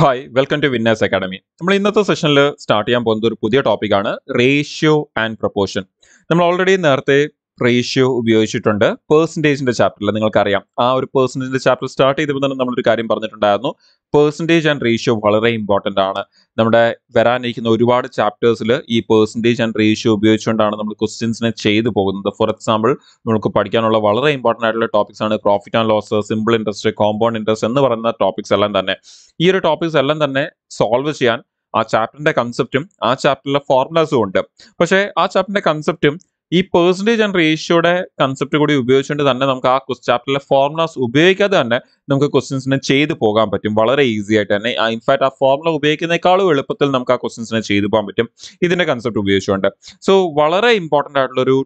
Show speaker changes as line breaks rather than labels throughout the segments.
Hi welcome to winners academy നമ്മൾ ഇന്നത്തെ സെഷനിൽ സ്റ്റാർട്ട് ചെയ്യാൻ പോകുന്ന ഒരു പുതിയ ടോപ്പിക്കാണ് റേഷ്യോ ആൻഡ് പ്രപ്പോർഷൻ നമ്മൾ ഓൾറെഡി നേരത്തെ റേഷ്യോ ഉപയോഗിച്ചിട്ടുണ്ട് പേഴ്സൻറ്റേജിൻ്റെ ചാപ്റ്ററിൽ നിങ്ങൾക്കറിയാം ആ ഒരു പേഴ്സൻറ്റേജിൻ്റെ ചാപ്റ്റർ സ്റ്റാർട്ട് ചെയ്തപ്പോൾ തന്നെ നമ്മളൊരു കാര്യം പറഞ്ഞിട്ടുണ്ടായിരുന്നു പേഴ്സൻറ്റേജ് ആൻഡ് റേഷ്യോ വളരെ ഇമ്പോർട്ടൻ്റ് ആണ് നമ്മുടെ വരാനിരിക്കുന്ന ഒരുപാട് ചാപ്റ്റേഴ്സിൽ ഈ പേഴ്സൻറ്റേജ് ആൻഡ് റേഷ്യോ ഉപയോഗിച്ചുകൊണ്ടാണ് നമ്മൾ ക്വസ്റ്റ്യൻസിനെ ചെയ്തു പോകുന്നത് ഫോർ എക്സാമ്പിൾ നമുക്ക് പഠിക്കാനുള്ള വളരെ ഇമ്പോർട്ടൻ്റ് ആയിട്ടുള്ള ടോപ്പിക്സ് ആണ് profit and loss simple interest compound interest എന്ന് പറയുന്ന ടോപ്പിക്സ് എല്ലാം തന്നെ ഈ ഒരു ടോപ്പിക്സ് എല്ലാം തന്നെ സോൾവ് ചെയ്യാൻ ആ ചാപ്റ്ററിന്റെ കൺസെപ്റ്റും ആ ചാപ്റ്ററിലെ ഫോർമുലാസും ഉണ്ട് പക്ഷേ ആ ചാപ്റ്ററിന്റെ കൺസെപ്റ്റും ഈ പേഴ്സൻറ്റേജ് ആൻഡ് റേഷ്യോയുടെ കൺസെപ്റ്റ് കൂടി ഉപയോഗിച്ചുകൊണ്ട് തന്നെ നമുക്ക് ആ ചാപ്റ്ററിലെ ഫോർമുലാസ് ഉപയോഗിക്കാതെ തന്നെ നമുക്ക് ക്വസ്റ്റ്യൻസിനെ ചെയ്തു പോകാൻ പറ്റും വളരെ ഈസി ആയിട്ട് തന്നെ ഇൻഫാക്ട് ആ ഫോർമുല ഉപയോഗിക്കുന്നേക്കാളും എളുപ്പത്തിൽ നമുക്ക് ആ ക്വസ്റ്റ്യൻസിനെ ചെയ്തു പോകാൻ പറ്റും ഇതിന്റെ കൺസെപ്റ്റ് ഉപയോഗിച്ചുകൊണ്ട് സോ വളരെ ഇമ്പോർട്ടൻ്റ് ആയിട്ടുള്ള ഒരു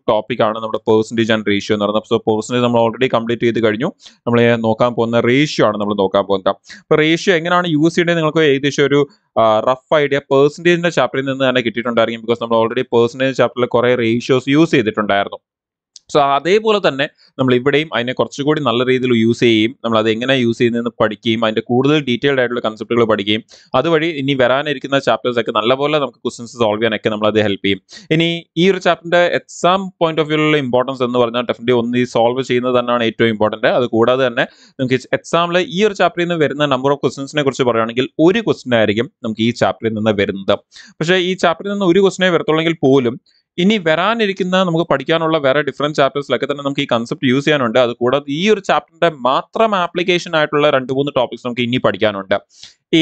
ആണ് നമ്മുടെ പേഴ്സൻറ്റേജ് ആൻഡ് റേഷ്യോ എന്ന് പറയുന്നത് സോ പേഴ്സൻറ്റേജ് നമ്മൾ ഓൾറെഡി കംപ്ലീറ്റ് ചെയ്ത് കഴിഞ്ഞു നമ്മൾ നോക്കാൻ പോകുന്ന റേഷ്യോ ആണ് നമ്മൾ നോക്കാൻ പോകുന്നത് അപ്പോൾ റേഷ്യോ എങ്ങനെയാണ് യൂസ് ചെയ്യേണ്ടത് നിങ്ങൾക്ക് ഏകദേശം ഒരു റഫ് ഐഡിയ പേഴ്സൻറ്റേജിൻ്റെ ചാപ്റ്ററിൽ നിന്ന് തന്നെ കിട്ടിയിട്ടുണ്ടായിരിക്കും ബിക്കോസ് നമ്മൾ ഓൾറെഡി പേഴ്സൻറ്റേജ് ചാപ്റ്ററിൽ കുറേ റേഷ്യോസ് യൂസ് ചെയ്തിട്ടുണ്ടായിരുന്നു സോ അതേപോലെ തന്നെ നമ്മൾ ഇവിടെയും അതിനെ കുറച്ചുകൂടി നല്ല രീതിയിൽ യൂസ് ചെയ്യുകയും നമ്മൾ അത് എങ്ങനെ യൂസ് ചെയ്യുന്നതെന്ന് പഠിക്കുകയും അതിൻ്റെ കൂടുതൽ ഡീറ്റെയിൽഡ് ആയിട്ടുള്ള കൺസെപ്റ്റുകൾ പഠിക്കുകയും അതുവഴി ഇനി വരാനിരിക്കുന്ന ചാപ്റ്റേഴ്സ് ഒക്കെ നല്ലപോലെ നമുക്ക് ക്വസ്റ്റൻസ് സോൾവ് ചെയ്യാനൊക്കെ നമ്മൾ അത് ഹെൽപ്പ് ചെയ്യും ഇനി ഈ ഒരു ചാപ്റ്ററിൻ്റെ എക്സാം പോയിന്റ് ഓഫ് വ്യൂവിലുള്ള ഇമ്പോർട്ടൻസ് എന്ന് പറഞ്ഞാൽ ഡെഫിനറ്റ്ലി ഒന്ന് ഈ സോൾവ് ചെയ്യുന്നത് തന്നെയാണ് ഏറ്റവും ഇമ്പോർട്ടൻറ്റ് അത് കൂടാതെ തന്നെ നമുക്ക് എക്സാമിൽ ഈ ഒരു ചാപ്റ്ററിൽ നിന്ന് വരുന്ന നമ്പർ ഓഫ് ക്വസ്റ്റൻസിനെ കുറിച്ച് പറയുകയാണെങ്കിൽ ഒരു ക്വസ്റ്റിനായിരിക്കും ആയിരിക്കും നമുക്ക് ഈ ചാപ്റ്ററിൽ നിന്ന് വരുന്നത് പക്ഷേ ഈ ചാപ്റ്ററിൽ നിന്ന് ഒരു ക്വസ്റ്റിനെ വരത്തുള്ളെങ്കിൽ പോലും ഇനി വരാനിരിക്കുന്ന നമുക്ക് പഠിക്കാനുള്ള വേറെ ഡിഫറെൻറ്റ് ചാപ്റ്റേഴ്സിലൊക്കെ തന്നെ നമുക്ക് ഈ കൺസെപ്റ്റ് യൂസ് ചെയ്യാനുണ്ട് അത് കൂടാതെ ഈ ഒരു ചാപ്റ്ററിന്റെ മാത്രം ആപ്ലിക്കേഷൻ ആയിട്ടുള്ള രണ്ട് മൂന്ന് ടോപ്പിക്സ് നമുക്ക് ഇനി പഠിക്കാനുണ്ട്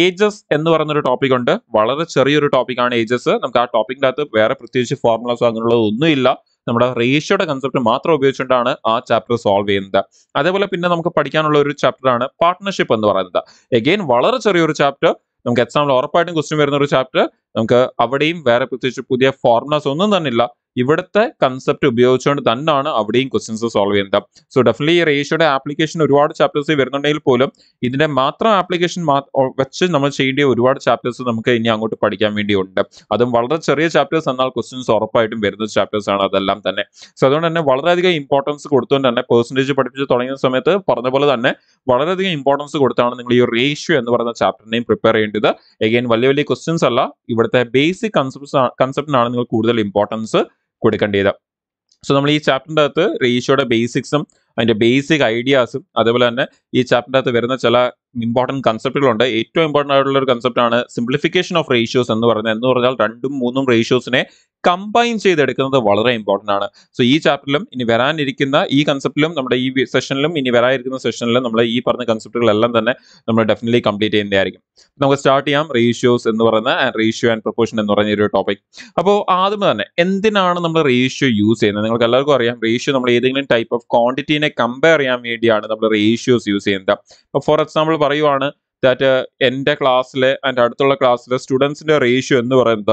ഏജസ് എന്ന് പറയുന്നൊരു ടോപ്പിക് ഉണ്ട് വളരെ ചെറിയൊരു ടോപ്പിക്കാണ് ഏജസ് നമുക്ക് ആ ടോപ്പിക്കിൻ്റെ അകത്ത് വേറെ പ്രത്യേകിച്ച് ഫോർമുലാസോ അങ്ങനെയുള്ളത് ഒന്നുമില്ല നമ്മുടെ റേഷ്യോയുടെ കൺസെപ്റ്റ് മാത്രം ഉപയോഗിച്ചുകൊണ്ടാണ് ആ ചാപ്റ്റർ സോൾവ് ചെയ്യുന്നത് അതേപോലെ പിന്നെ നമുക്ക് പഠിക്കാനുള്ള ഒരു ചാപ്റ്ററാണ് പാർട്ട്ണർഷിപ്പ് എന്ന് പറയുന്നത് എഗെയിൻ വളരെ ചെറിയൊരു ചാപ്റ്റർ നമുക്ക് എക്സാമിൽ ഉറപ്പായിട്ടും ക്വസ്റ്റ്യൻ വരുന്ന ഒരു ചാപ്റ്റർ നമുക്ക് അവിടെയും വേറെ പ്രത്യേകിച്ച് പുതിയ ഫോർമുലാസ് ഒന്നും തന്നെ ഇല്ല ഇവിടുത്തെ കൺസെപ്റ്റ് ഉപയോഗിച്ചുകൊണ്ട് തന്നെയാണ് അവിടെയും ക്വസ്റ്റ്യൻസ് സോൾവ് ചെയ്യുന്നത് സോ ഡെഫിനറ്റ്ലി ഈ റേഷ്യോയുടെ ആപ്ലിക്കേഷൻ ഒരുപാട് ചാപ്റ്റേഴ്സ് വരുന്നുണ്ടെങ്കിൽ പോലും ഇതിന്റെ മാത്രം ആപ്ലിക്കേഷൻ വെച്ച് നമ്മൾ ചെയ്യേണ്ട ഒരുപാട് ചാപ്റ്റേഴ്സ് നമുക്ക് ഇനി അങ്ങോട്ട് പഠിക്കാൻ വേണ്ടിയുണ്ട് അതും വളരെ ചെറിയ ചാപ്റ്റേഴ്സ് എന്നാൽ ക്വസ്റ്റ്യൻസ് ഉറപ്പായിട്ടും വരുന്ന ചാപ്റ്റേഴ്സ് ആണ് അതെല്ലാം തന്നെ സോ അതുകൊണ്ട് തന്നെ വളരെയധികം ഇമ്പോർട്ടൻസ് കൊടുത്തുകൊണ്ട് തന്നെ പെർസെൻറ്റേജ് പഠിപ്പിച്ച് തുടങ്ങിയ സമയത്ത് പറഞ്ഞ പോലെ തന്നെ വളരെയധികം ഇമ്പോർട്ടൻസ് കൊടുത്താണ് നിങ്ങൾ ഈ റേഷ്യോ എന്ന് പറയുന്ന ചാപ്റ്ററിനെയും പ്രിപ്പയർ ചെയ്യേണ്ടത് എഗെയിൻ വലിയ വലിയ ക്വസ്റ്റ്യൻസ് അല്ല ഇവിടുത്തെ ബേസിക് കൺസെപ്റ്റ് കൺസെപ്റ്റിനാണ് നിങ്ങൾ കൂടുതൽ ഇമ്പോർട്ടൻസ് കൊടുക്കേണ്ടത് സോ നമ്മൾ ഈ ചാപ്റ്ററിൻ്റെ അകത്ത് റേഷ്യോയുടെ ബേസിക്സും അതിൻ്റെ ബേസിക് ഐഡിയാസും അതേപോലെ തന്നെ ഈ ചാപ്റ്ററിൻ്റെ അകത്ത് വരുന്ന ചില ഇമ്പോർട്ടൻറ്റ് കൺസെപ്റ്റുകളുണ്ട് ഏറ്റവും ഇമ്പോർട്ടൻ്റ് ആയിട്ടുള്ള ഒരു കൺസെപ്റ്റാണ് സിംപ്ലിഫിക്കേഷൻ ഓഫ് റേഷ്യോസ് എന്ന് പറയുന്നത് എന്ന് പറഞ്ഞാൽ രണ്ടും മൂന്നും റേഷ്യോസിനെ കമ്പൈൻ ചെയ്തെടുക്കുന്നത് വളരെ ഇമ്പോർട്ടൻ്റ് ആണ് സോ ഈ ചാപ്റ്ററിലും ഇനി വരാനിരിക്കുന്ന ഈ കൺസെപ്റ്റിലും നമ്മുടെ ഈ സെഷനിലും ഇനി വരാനിരിക്കുന്ന സെഷനിലും നമ്മൾ ഈ പറഞ്ഞ കൺസെപ്റ്റുകളെല്ലാം തന്നെ നമ്മൾ ഡെഫിനറ്റ്ലി കംപ്ലീറ്റ് ചെയ്യുന്നതായിരിക്കും നമുക്ക് സ്റ്റാർട്ട് ചെയ്യാം റേഷ്യോസ് എന്ന് പറയുന്ന റേഷ്യോ ആൻഡ് പ്രൊപ്പോർഷൻ എന്ന് പറഞ്ഞ ഒരു ടോപ്പിക് അപ്പോൾ ആദ്യം തന്നെ എന്തിനാണ് നമ്മൾ റേഷ്യോ യൂസ് ചെയ്യുന്നത് നിങ്ങൾക്ക് എല്ലാവർക്കും അറിയാം റേഷ്യോ നമ്മൾ ഏതെങ്കിലും ടൈപ്പ് ഓഫ് ക്വാണ്ടിറ്റീനെ കമ്പയർ ചെയ്യാൻ വേണ്ടിയാണ് നമ്മൾ റേഷ്യോസ് യൂസ് ചെയ്യുന്നത് അപ്പോൾ ഫോർ എക്സാമ്പിൾ പറയുവാണ് ദാറ്റ് uh, എൻ്റെ ക്ലാസ്സിലെ എൻ്റെ അടുത്തുള്ള ക്ലാസ്സിലെ സ്റ്റുഡൻസിൻ്റെ റേഷ്യോ എന്ന് പറയുന്നത്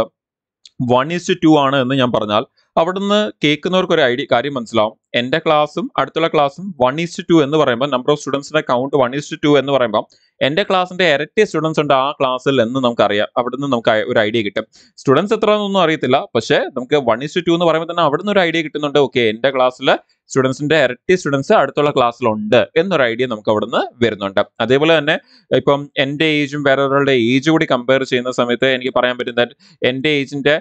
വൺ ഈസ്റ്റ് ടു ആണ് എന്ന് ഞാൻ പറഞ്ഞാൽ അവിടുന്ന് കേൾക്കുന്നവർക്ക് ഒരു ഐഡിയ കാര്യം മനസ്സിലാവും എൻ്റെ ക്ലാസ്സും അടുത്തുള്ള ക്ലാസ്സും വൺ ഈസ്റ്റ് ടു എന്ന് പറയുമ്പോൾ നമ്പർ ഓഫ് സ്റ്റുഡൻസിന്റെ കൗണ്ട് വൺ ഈസ്റ്റ് ടു എന്ന് പറയുമ്പോൾ എൻ്റെ ക്ലാസ്സിന്റെ ഇരട്ടി സ്റ്റുഡൻസ് ഉണ്ട് ആ ക്ലാസ്സിൽ എന്ന് നമുക്കറിയാം അവിടെ നിന്ന് നമുക്ക് ഒരു ഐഡിയ കിട്ടും സ്റ്റുഡൻസ് എത്ര എന്നൊന്നും അറിയത്തില്ല പക്ഷേ നമുക്ക് വൺ ഈസ്റ്റ് ടു എന്ന് പറയുമ്പോൾ തന്നെ അവിടെ നിന്ന് ഒരു ഐഡിയ കിട്ടുന്നുണ്ട് ഓക്കെ എൻ്റെ ക്ലാസ്സിൽ സ്റ്റുഡൻസിന്റെ ഇരട്ടി സ്റ്റുഡൻസ് അടുത്തുള്ള ക്ലാസ്സിലുണ്ട് എന്നൊരു ഐഡിയ നമുക്ക് നിന്ന് വരുന്നുണ്ട് അതേപോലെ തന്നെ ഇപ്പം എൻ്റെ ഏജും വേറെ ഒരാളുടെ ഏജ് കൂടി കമ്പയർ ചെയ്യുന്ന സമയത്ത് എനിക്ക് പറയാൻ പറ്റുന്ന എൻ്റെ ഏജിന്റെ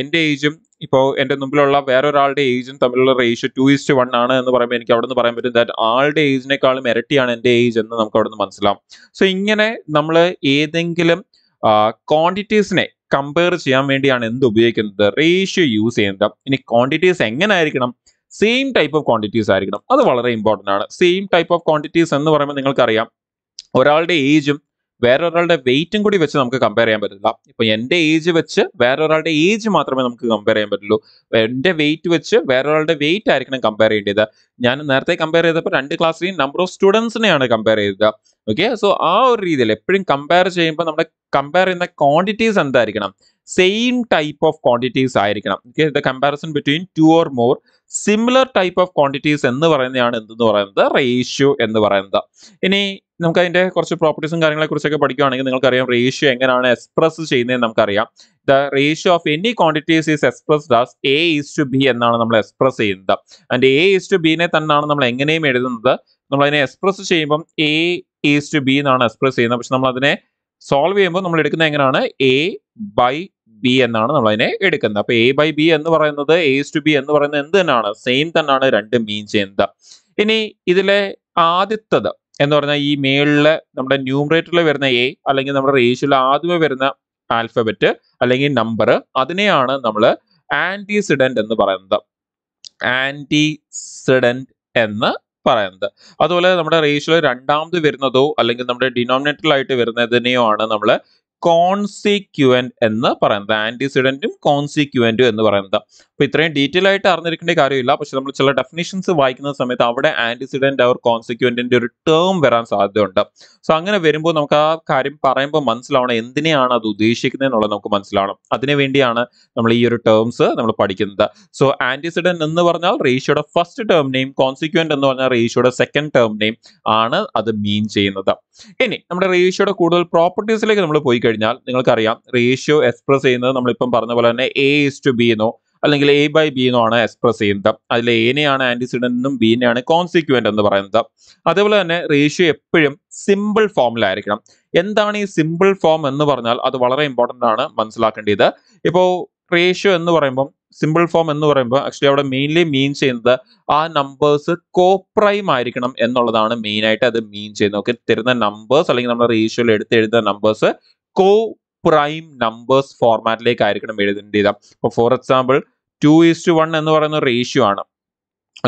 എൻ്റെ ഏജും ഇപ്പോൾ എൻ്റെ മുമ്പിലുള്ള വേറൊരാളുടെ ഏജും തമ്മിലുള്ള റേഷ്യോ ടു ഇസ്റ്റ് വൺ ആണ് എന്ന് പറയുമ്പോൾ എനിക്ക് അവിടെ നിന്ന് പറയാൻ പറ്റും ദാറ്റ് ആളുടെ ഏജിനേക്കാളും ഇരട്ടിയാണ് എൻ്റെ ഏജ് എന്ന് നമുക്ക് അവിടെ നിന്ന് മനസ്സിലാവും സോ ഇങ്ങനെ നമ്മൾ ഏതെങ്കിലും ക്വാണ്ടിറ്റീസിനെ കമ്പയർ ചെയ്യാൻ വേണ്ടിയാണ് എന്ത് ഉപയോഗിക്കുന്നത് റേഷ്യോ യൂസ് ചെയ്യുന്നത് ഇനി ക്വാണ്ടിറ്റീസ് എങ്ങനെ ആയിരിക്കണം സെയിം ടൈപ്പ് ഓഫ് ക്വാണ്ടിറ്റീസ് ആയിരിക്കണം അത് വളരെ ഇമ്പോർട്ടൻ്റ് ആണ് സെയിം ടൈപ്പ് ഓഫ് ക്വാണ്ടിറ്റീസ് എന്ന് പറയുമ്പോൾ നിങ്ങൾക്കറിയാം ഒരാളുടെ ഏജും വേറൊരാളുടെ വെയിറ്റും കൂടി വെച്ച് നമുക്ക് കമ്പയർ ചെയ്യാൻ പറ്റില്ല ഇപ്പൊ എന്റെ ഏജ് വെച്ച് വേറൊരാളുടെ ഏജ് മാത്രമേ നമുക്ക് കമ്പയർ ചെയ്യാൻ പറ്റുള്ളൂ എന്റെ വെയിറ്റ് വെച്ച് വേറൊരാളുടെ വെയിറ്റ് ആയിരിക്കണം കമ്പയർ ചെയ്യേണ്ടത് ഞാൻ നേരത്തെ കമ്പയർ ചെയ്തപ്പോൾ രണ്ട് ക്ലാസ്സിലെയും നമ്പർ ഓഫ് സ്റ്റുഡൻസിനെയാണ് കമ്പയർ ചെയ്തത് ഓക്കെ സോ ആ ഒരു രീതിയിൽ എപ്പോഴും കമ്പയർ ചെയ്യുമ്പോൾ നമ്മുടെ കമ്പയർ ചെയ്യുന്ന ക്വാണ്ടിറ്റീസ് എന്തായിരിക്കണം സെയിം ടൈപ്പ് ഓഫ് ക്വാണ്ടിറ്റീസ് ആയിരിക്കണം okay the comparison between two or more similar type of quantities എന്ന് പറയുന്നതാണ് എന്തെന്ന് പറയുന്നത് റേഷ്യോ എന്ന് പറയുന്നത് ഇനി നമുക്ക് അതിന്റെ കുറച്ച് പ്രോപ്പർട്ടീസും കാര്യങ്ങളെ കുറിച്ചൊക്കെ പഠിക്കുകയാണെങ്കിൽ നിങ്ങൾക്കറിയാം റേഷ്യോ എങ്ങനെയാണ് എക്സ്പ്രസ് ചെയ്യുന്നതെന്ന് നമുക്കറിയാം the ratio of any quantities is expressed as A is to B എന്നാണ് നമ്മൾ എക്സ്പ്രസ് ചെയ്യുന്നത് ആൻഡ് എ ഈസ് ടു ബിനെ തന്നെയാണ് നമ്മൾ എങ്ങനെയും എഴുതുന്നത് നമ്മൾ അതിനെ എക്സ്പ്രസ് ചെയ്യുമ്പം എ ഈസ് ടു ബി എന്നാണ് എക്സ്പ്രസ് ചെയ്യുന്നത് പക്ഷെ നമ്മൾ അതിനെ സോൾവ് ചെയ്യുമ്പോൾ നമ്മൾ എടുക്കുന്നത് എങ്ങനെയാണ് എ ബൈ ബി എന്നാണ് നമ്മൾ അതിനെ എടുക്കുന്നത് അപ്പൊ എ ബൈ ബി എന്ന് പറയുന്നത് എസ് ടു ബി എന്ന് പറയുന്നത് എന്ത് തന്നെയാണ് സെയിം തന്നെയാണ് രണ്ടും മീൻ ചെയ്യുന്നത് ഇനി ഇതിലെ ആദ്യത്തത് എന്ന് പറഞ്ഞാൽ ഈ മേളില് നമ്മുടെ ന്യൂമറേറ്ററിൽ വരുന്ന എ അല്ലെങ്കിൽ നമ്മുടെ റേഷ്യോയിൽ ആദ്യമേ വരുന്ന ആൽഫബറ്റ് അല്ലെങ്കിൽ നമ്പർ അതിനെയാണ് നമ്മൾ ആന്റിസിഡന്റ് എന്ന് പറയുന്നത് ആന്റിസിഡന്റ് എന്ന് പറയുന്നത് അതുപോലെ നമ്മുടെ റേഷ്യോ രണ്ടാമത് വരുന്നതോ അല്ലെങ്കിൽ നമ്മുടെ ഡിനോമിനേറ്ററിലായിട്ട് വരുന്നതിനെയോ ആണ് നമ്മൾ കോൺസിക്യുവൻറ്റ് എന്ന് പറയുന്നത് ആൻറ്റിസിഡൻറ്റും കോൺസിക്യുവൻറ്റും എന്ന് പറയുന്നത് അപ്പോൾ ഇത്രയും ഡീറ്റെയിൽ ആയിട്ട് അറിഞ്ഞിരിക്കേണ്ട കാര്യമില്ല പക്ഷെ നമ്മൾ ചില ഡെഫിനേഷൻസ് വായിക്കുന്ന സമയത്ത് അവിടെ ആൻറ്റിസിഡൻറ്റ് അവർ കോൺസിക്വൻറ്റിൻ്റെ ഒരു ടേം വരാൻ സാധ്യതയുണ്ട് സോ അങ്ങനെ വരുമ്പോൾ നമുക്ക് ആ കാര്യം പറയുമ്പോൾ മനസ്സിലാവണം എന്തിനെയാണ് അത് ഉദ്ദേശിക്കുന്നത് എന്നുള്ളത് നമുക്ക് മനസ്സിലാവണം അതിനുവേണ്ടിയാണ് നമ്മൾ ഈ ഒരു ടേംസ് നമ്മൾ പഠിക്കുന്നത് സോ ആൻറ്റിസിഡൻറ്റ് എന്ന് പറഞ്ഞാൽ റേഷ്യോയുടെ ഫസ്റ്റ് ടേമിനെയും കോൺസിക്വൻ്റ് എന്ന് പറഞ്ഞാൽ റേഷ്യോയുടെ സെക്കൻഡ് ടേമിനെയും ആണ് അത് മീൻ ചെയ്യുന്നത് ഇനി നമ്മുടെ റേഷ്യോയുടെ കൂടുതൽ പ്രോപ്പർട്ടീസിലേക്ക് നമ്മൾ പോയി കഴിഞ്ഞാൽ നിങ്ങൾക്കറിയാം റേഷ്യോ എക്സ്പ്രസ് ചെയ്യുന്നത് നമ്മളിപ്പം പറഞ്ഞ പോലെ തന്നെ എ ഇസ് ടു ബി എന്നോ അല്ലെങ്കിൽ എ ബൈ ബി എന്നുമാണ് എക്സ്പ്രസ് ചെയ്യുന്നത് അതിൽ എനെയാണ് ആന്റിസിഡന്റ് എന്നും ബീനെയാണ് കോൺസിക്വൻ്റ് എന്ന് പറയുന്നത് അതേപോലെ തന്നെ റേഷ്യോ എപ്പോഴും സിമ്പിൾ ഫോമിലായിരിക്കണം എന്താണ് ഈ സിമ്പിൾ ഫോം എന്ന് പറഞ്ഞാൽ അത് വളരെ ഇമ്പോർട്ടൻ്റ് ആണ് മനസ്സിലാക്കേണ്ടത് ഇപ്പോൾ റേഷ്യോ എന്ന് പറയുമ്പം സിമ്പിൾ ഫോം എന്ന് പറയുമ്പോൾ ആക്ച്വലി അവിടെ മെയിൻലി മീൻ ചെയ്യുന്നത് ആ നമ്പേഴ്സ് കോപ്രൈം ആയിരിക്കണം എന്നുള്ളതാണ് മെയിൻ ആയിട്ട് അത് മീൻ ചെയ്യുന്നത് ഓക്കെ തരുന്ന നമ്പേഴ്സ് അല്ലെങ്കിൽ നമ്മൾ റേഷ്യോയിൽ എടുത്ത് എഴുതുന്ന നമ്പേഴ്സ് കോ പ്രൈം നമ്പേഴ്സ് ഫോർമാറ്റിലേക്ക് ആയിരിക്കണം എഴുതേണ്ടത് അപ്പോൾ for example two is to one എന്ന് പറയുന്ന റേഷ്യോ ആണ്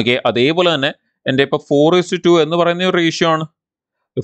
ഓക്കെ അതേപോലെ തന്നെ എൻ്റെ ഇപ്പോൾ ഫോർ ഈസ്റ്റ് ടു എന്ന് പറയുന്ന ഒരു റേഷ്യോ ആണ്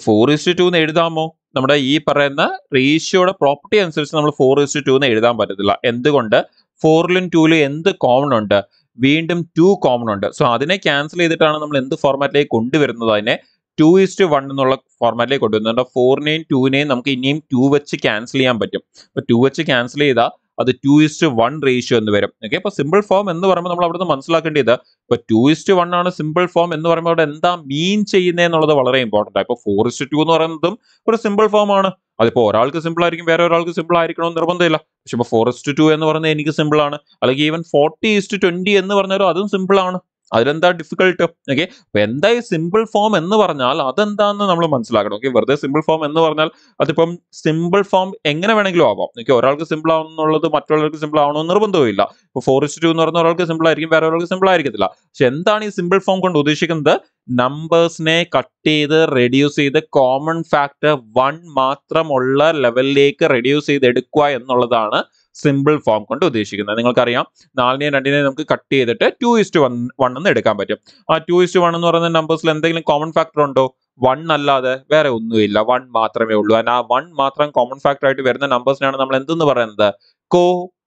ഫോർ ഈസ്റ്റ് ടു എന്ന് എഴുതാമോ നമ്മുടെ ഈ പറയുന്ന റേഷ്യോയുടെ പ്രോപ്പർട്ടി അനുസരിച്ച് നമ്മൾ ഫോർ ഈസ്റ്റ് ടു എന്ന് എഴുതാൻ പറ്റത്തില്ല എന്തുകൊണ്ട് ഫോറിലും ടൂലും എന്ത് കോമൺ ഉണ്ട് വീണ്ടും ടു കോമൺ ഉണ്ട് സോ അതിനെ ക്യാൻസൽ ചെയ്തിട്ടാണ് നമ്മൾ എന്ത് ഫോർമാറ്റിലേക്ക് കൊണ്ടുവരുന്നത് അതിനെ ടു ഇസ്റ്റ് വൺ എന്നുള്ള ഫോർമാറ്റിലേക്ക് കൊണ്ടുവരുന്നത് ഫോറിനെയും ടൂവിനെയും നമുക്ക് ഇനിയും ടു വെച്ച് ക്യാൻസൽ ചെയ്യാൻ പറ്റും അപ്പോൾ ടു വെച്ച് ക്യാൻസൽ ചെയ്താൽ അത് ടു ഇസ്റ്റ് വൺ റേഷ്യോ എന്ന് വരും ഓക്കെ അപ്പോൾ സിമ്പിൾ ഫോം എന്ന് പറയുമ്പോൾ നമ്മൾ അവിടെ നിന്ന് മനസ്സിലാക്കേണ്ടത് ഇപ്പൊ ടു ഇസ്റ്റ് വൺ ആണ് സിമ്പിൾ ഫോം എന്ന് പറയുമ്പോൾ അവിടെ എന്താ മീൻ ചെയ്യുന്നത് എന്നുള്ളത് വളരെ ഇമ്പോർട്ടൻ്റ് ആണ് ഇപ്പൊ ഫോർ ഇസ്റ്റ് ടു എന്ന് പറയുന്നതും ഒരു സിമ്പിൾ ഫോം ആണ് അതിപ്പോ ഒരാൾക്ക് സിമ്പിൾ ആയിരിക്കും വേറെ ഒരാൾക്ക് സിമ്പിൾ എന്ന് നിർബന്ധമില്ല പക്ഷെ ഫോർ ഇസ്റ്റ് ടു എന്ന് പറയുന്നത് എനിക്ക് സിമ്പിൾ ആണ് അല്ലെങ്കിൽ ഈവൻ ഫോർട്ടി ഇസ്റ്റ് ട്വന്റി എന്ന് പറഞ്ഞാലും അതും സിമ്പിൾ ആണ് അതിലെന്താ ഡിഫിക്കൾട്ട് ഓക്കെ എന്തായി സിമ്പിൾ ഫോം എന്ന് പറഞ്ഞാൽ അതെന്താന്ന് നമ്മൾ മനസ്സിലാക്കണം ഓക്കെ വെറുതെ സിമ്പിൾ ഫോം എന്ന് പറഞ്ഞാൽ അതിപ്പം സിമ്പിൾ ഫോം എങ്ങനെ വേണമെങ്കിലും ആവാം ഓക്കെ ഒരാൾക്ക് സിമ്പിൾ ആവുന്നുള്ളത് മറ്റുള്ളവർക്ക് സിമ്പിൾ ആവണമെന്ന് നിർബന്ധമില്ല ഇപ്പൊ ഫോറിസ്റ്റ് ടു എന്ന് പറഞ്ഞ ഒരാൾക്ക് സിമ്പിൾ ആയിരിക്കും വേറെ ഒരാൾക്ക് സിമ്പിൾ ആയിരിക്കത്തില്ല പക്ഷെ എന്താണ് ഈ സിമ്പിൾ ഫോം കൊണ്ട് ഉദ്ദേശിക്കുന്നത് നമ്പേഴ്സിനെ കട്ട് ചെയ്ത് റെഡ്യൂസ് ചെയ്ത് കോമൺ ഫാക്ടർ വൺ മാത്രമുള്ള ലെവലിലേക്ക് റെഡ്യൂസ് ചെയ്ത് എടുക്കുക എന്നുള്ളതാണ് സിമ്പിൾ ഫോം കൊണ്ട് ഉദ്ദേശിക്കുന്നത് നിങ്ങൾക്കറിയാം നാലിനെയും രണ്ടിനെയും നമുക്ക് കട്ട് ചെയ്തിട്ട് ടു ഇസ്റ്റ് വൺ വൺ എന്ന് എടുക്കാൻ പറ്റും ആ ടു ഇസ്റ്റ് വൺ എന്ന് പറയുന്ന നമ്പേഴ്സിൽ എന്തെങ്കിലും കോമൺ ഫാക്ടർ ഉണ്ടോ വൺ അല്ലാതെ വേറെ ഒന്നുമില്ല വൺ മാത്രമേ ഉള്ളൂ കാരണം ആ വൺ മാത്രം കോമൺ ഫാക്ടർ ആയിട്ട് വരുന്ന നമ്പേഴ്സിനാണ് നമ്മൾ എന്തെന്ന് പറയുന്നത് കോ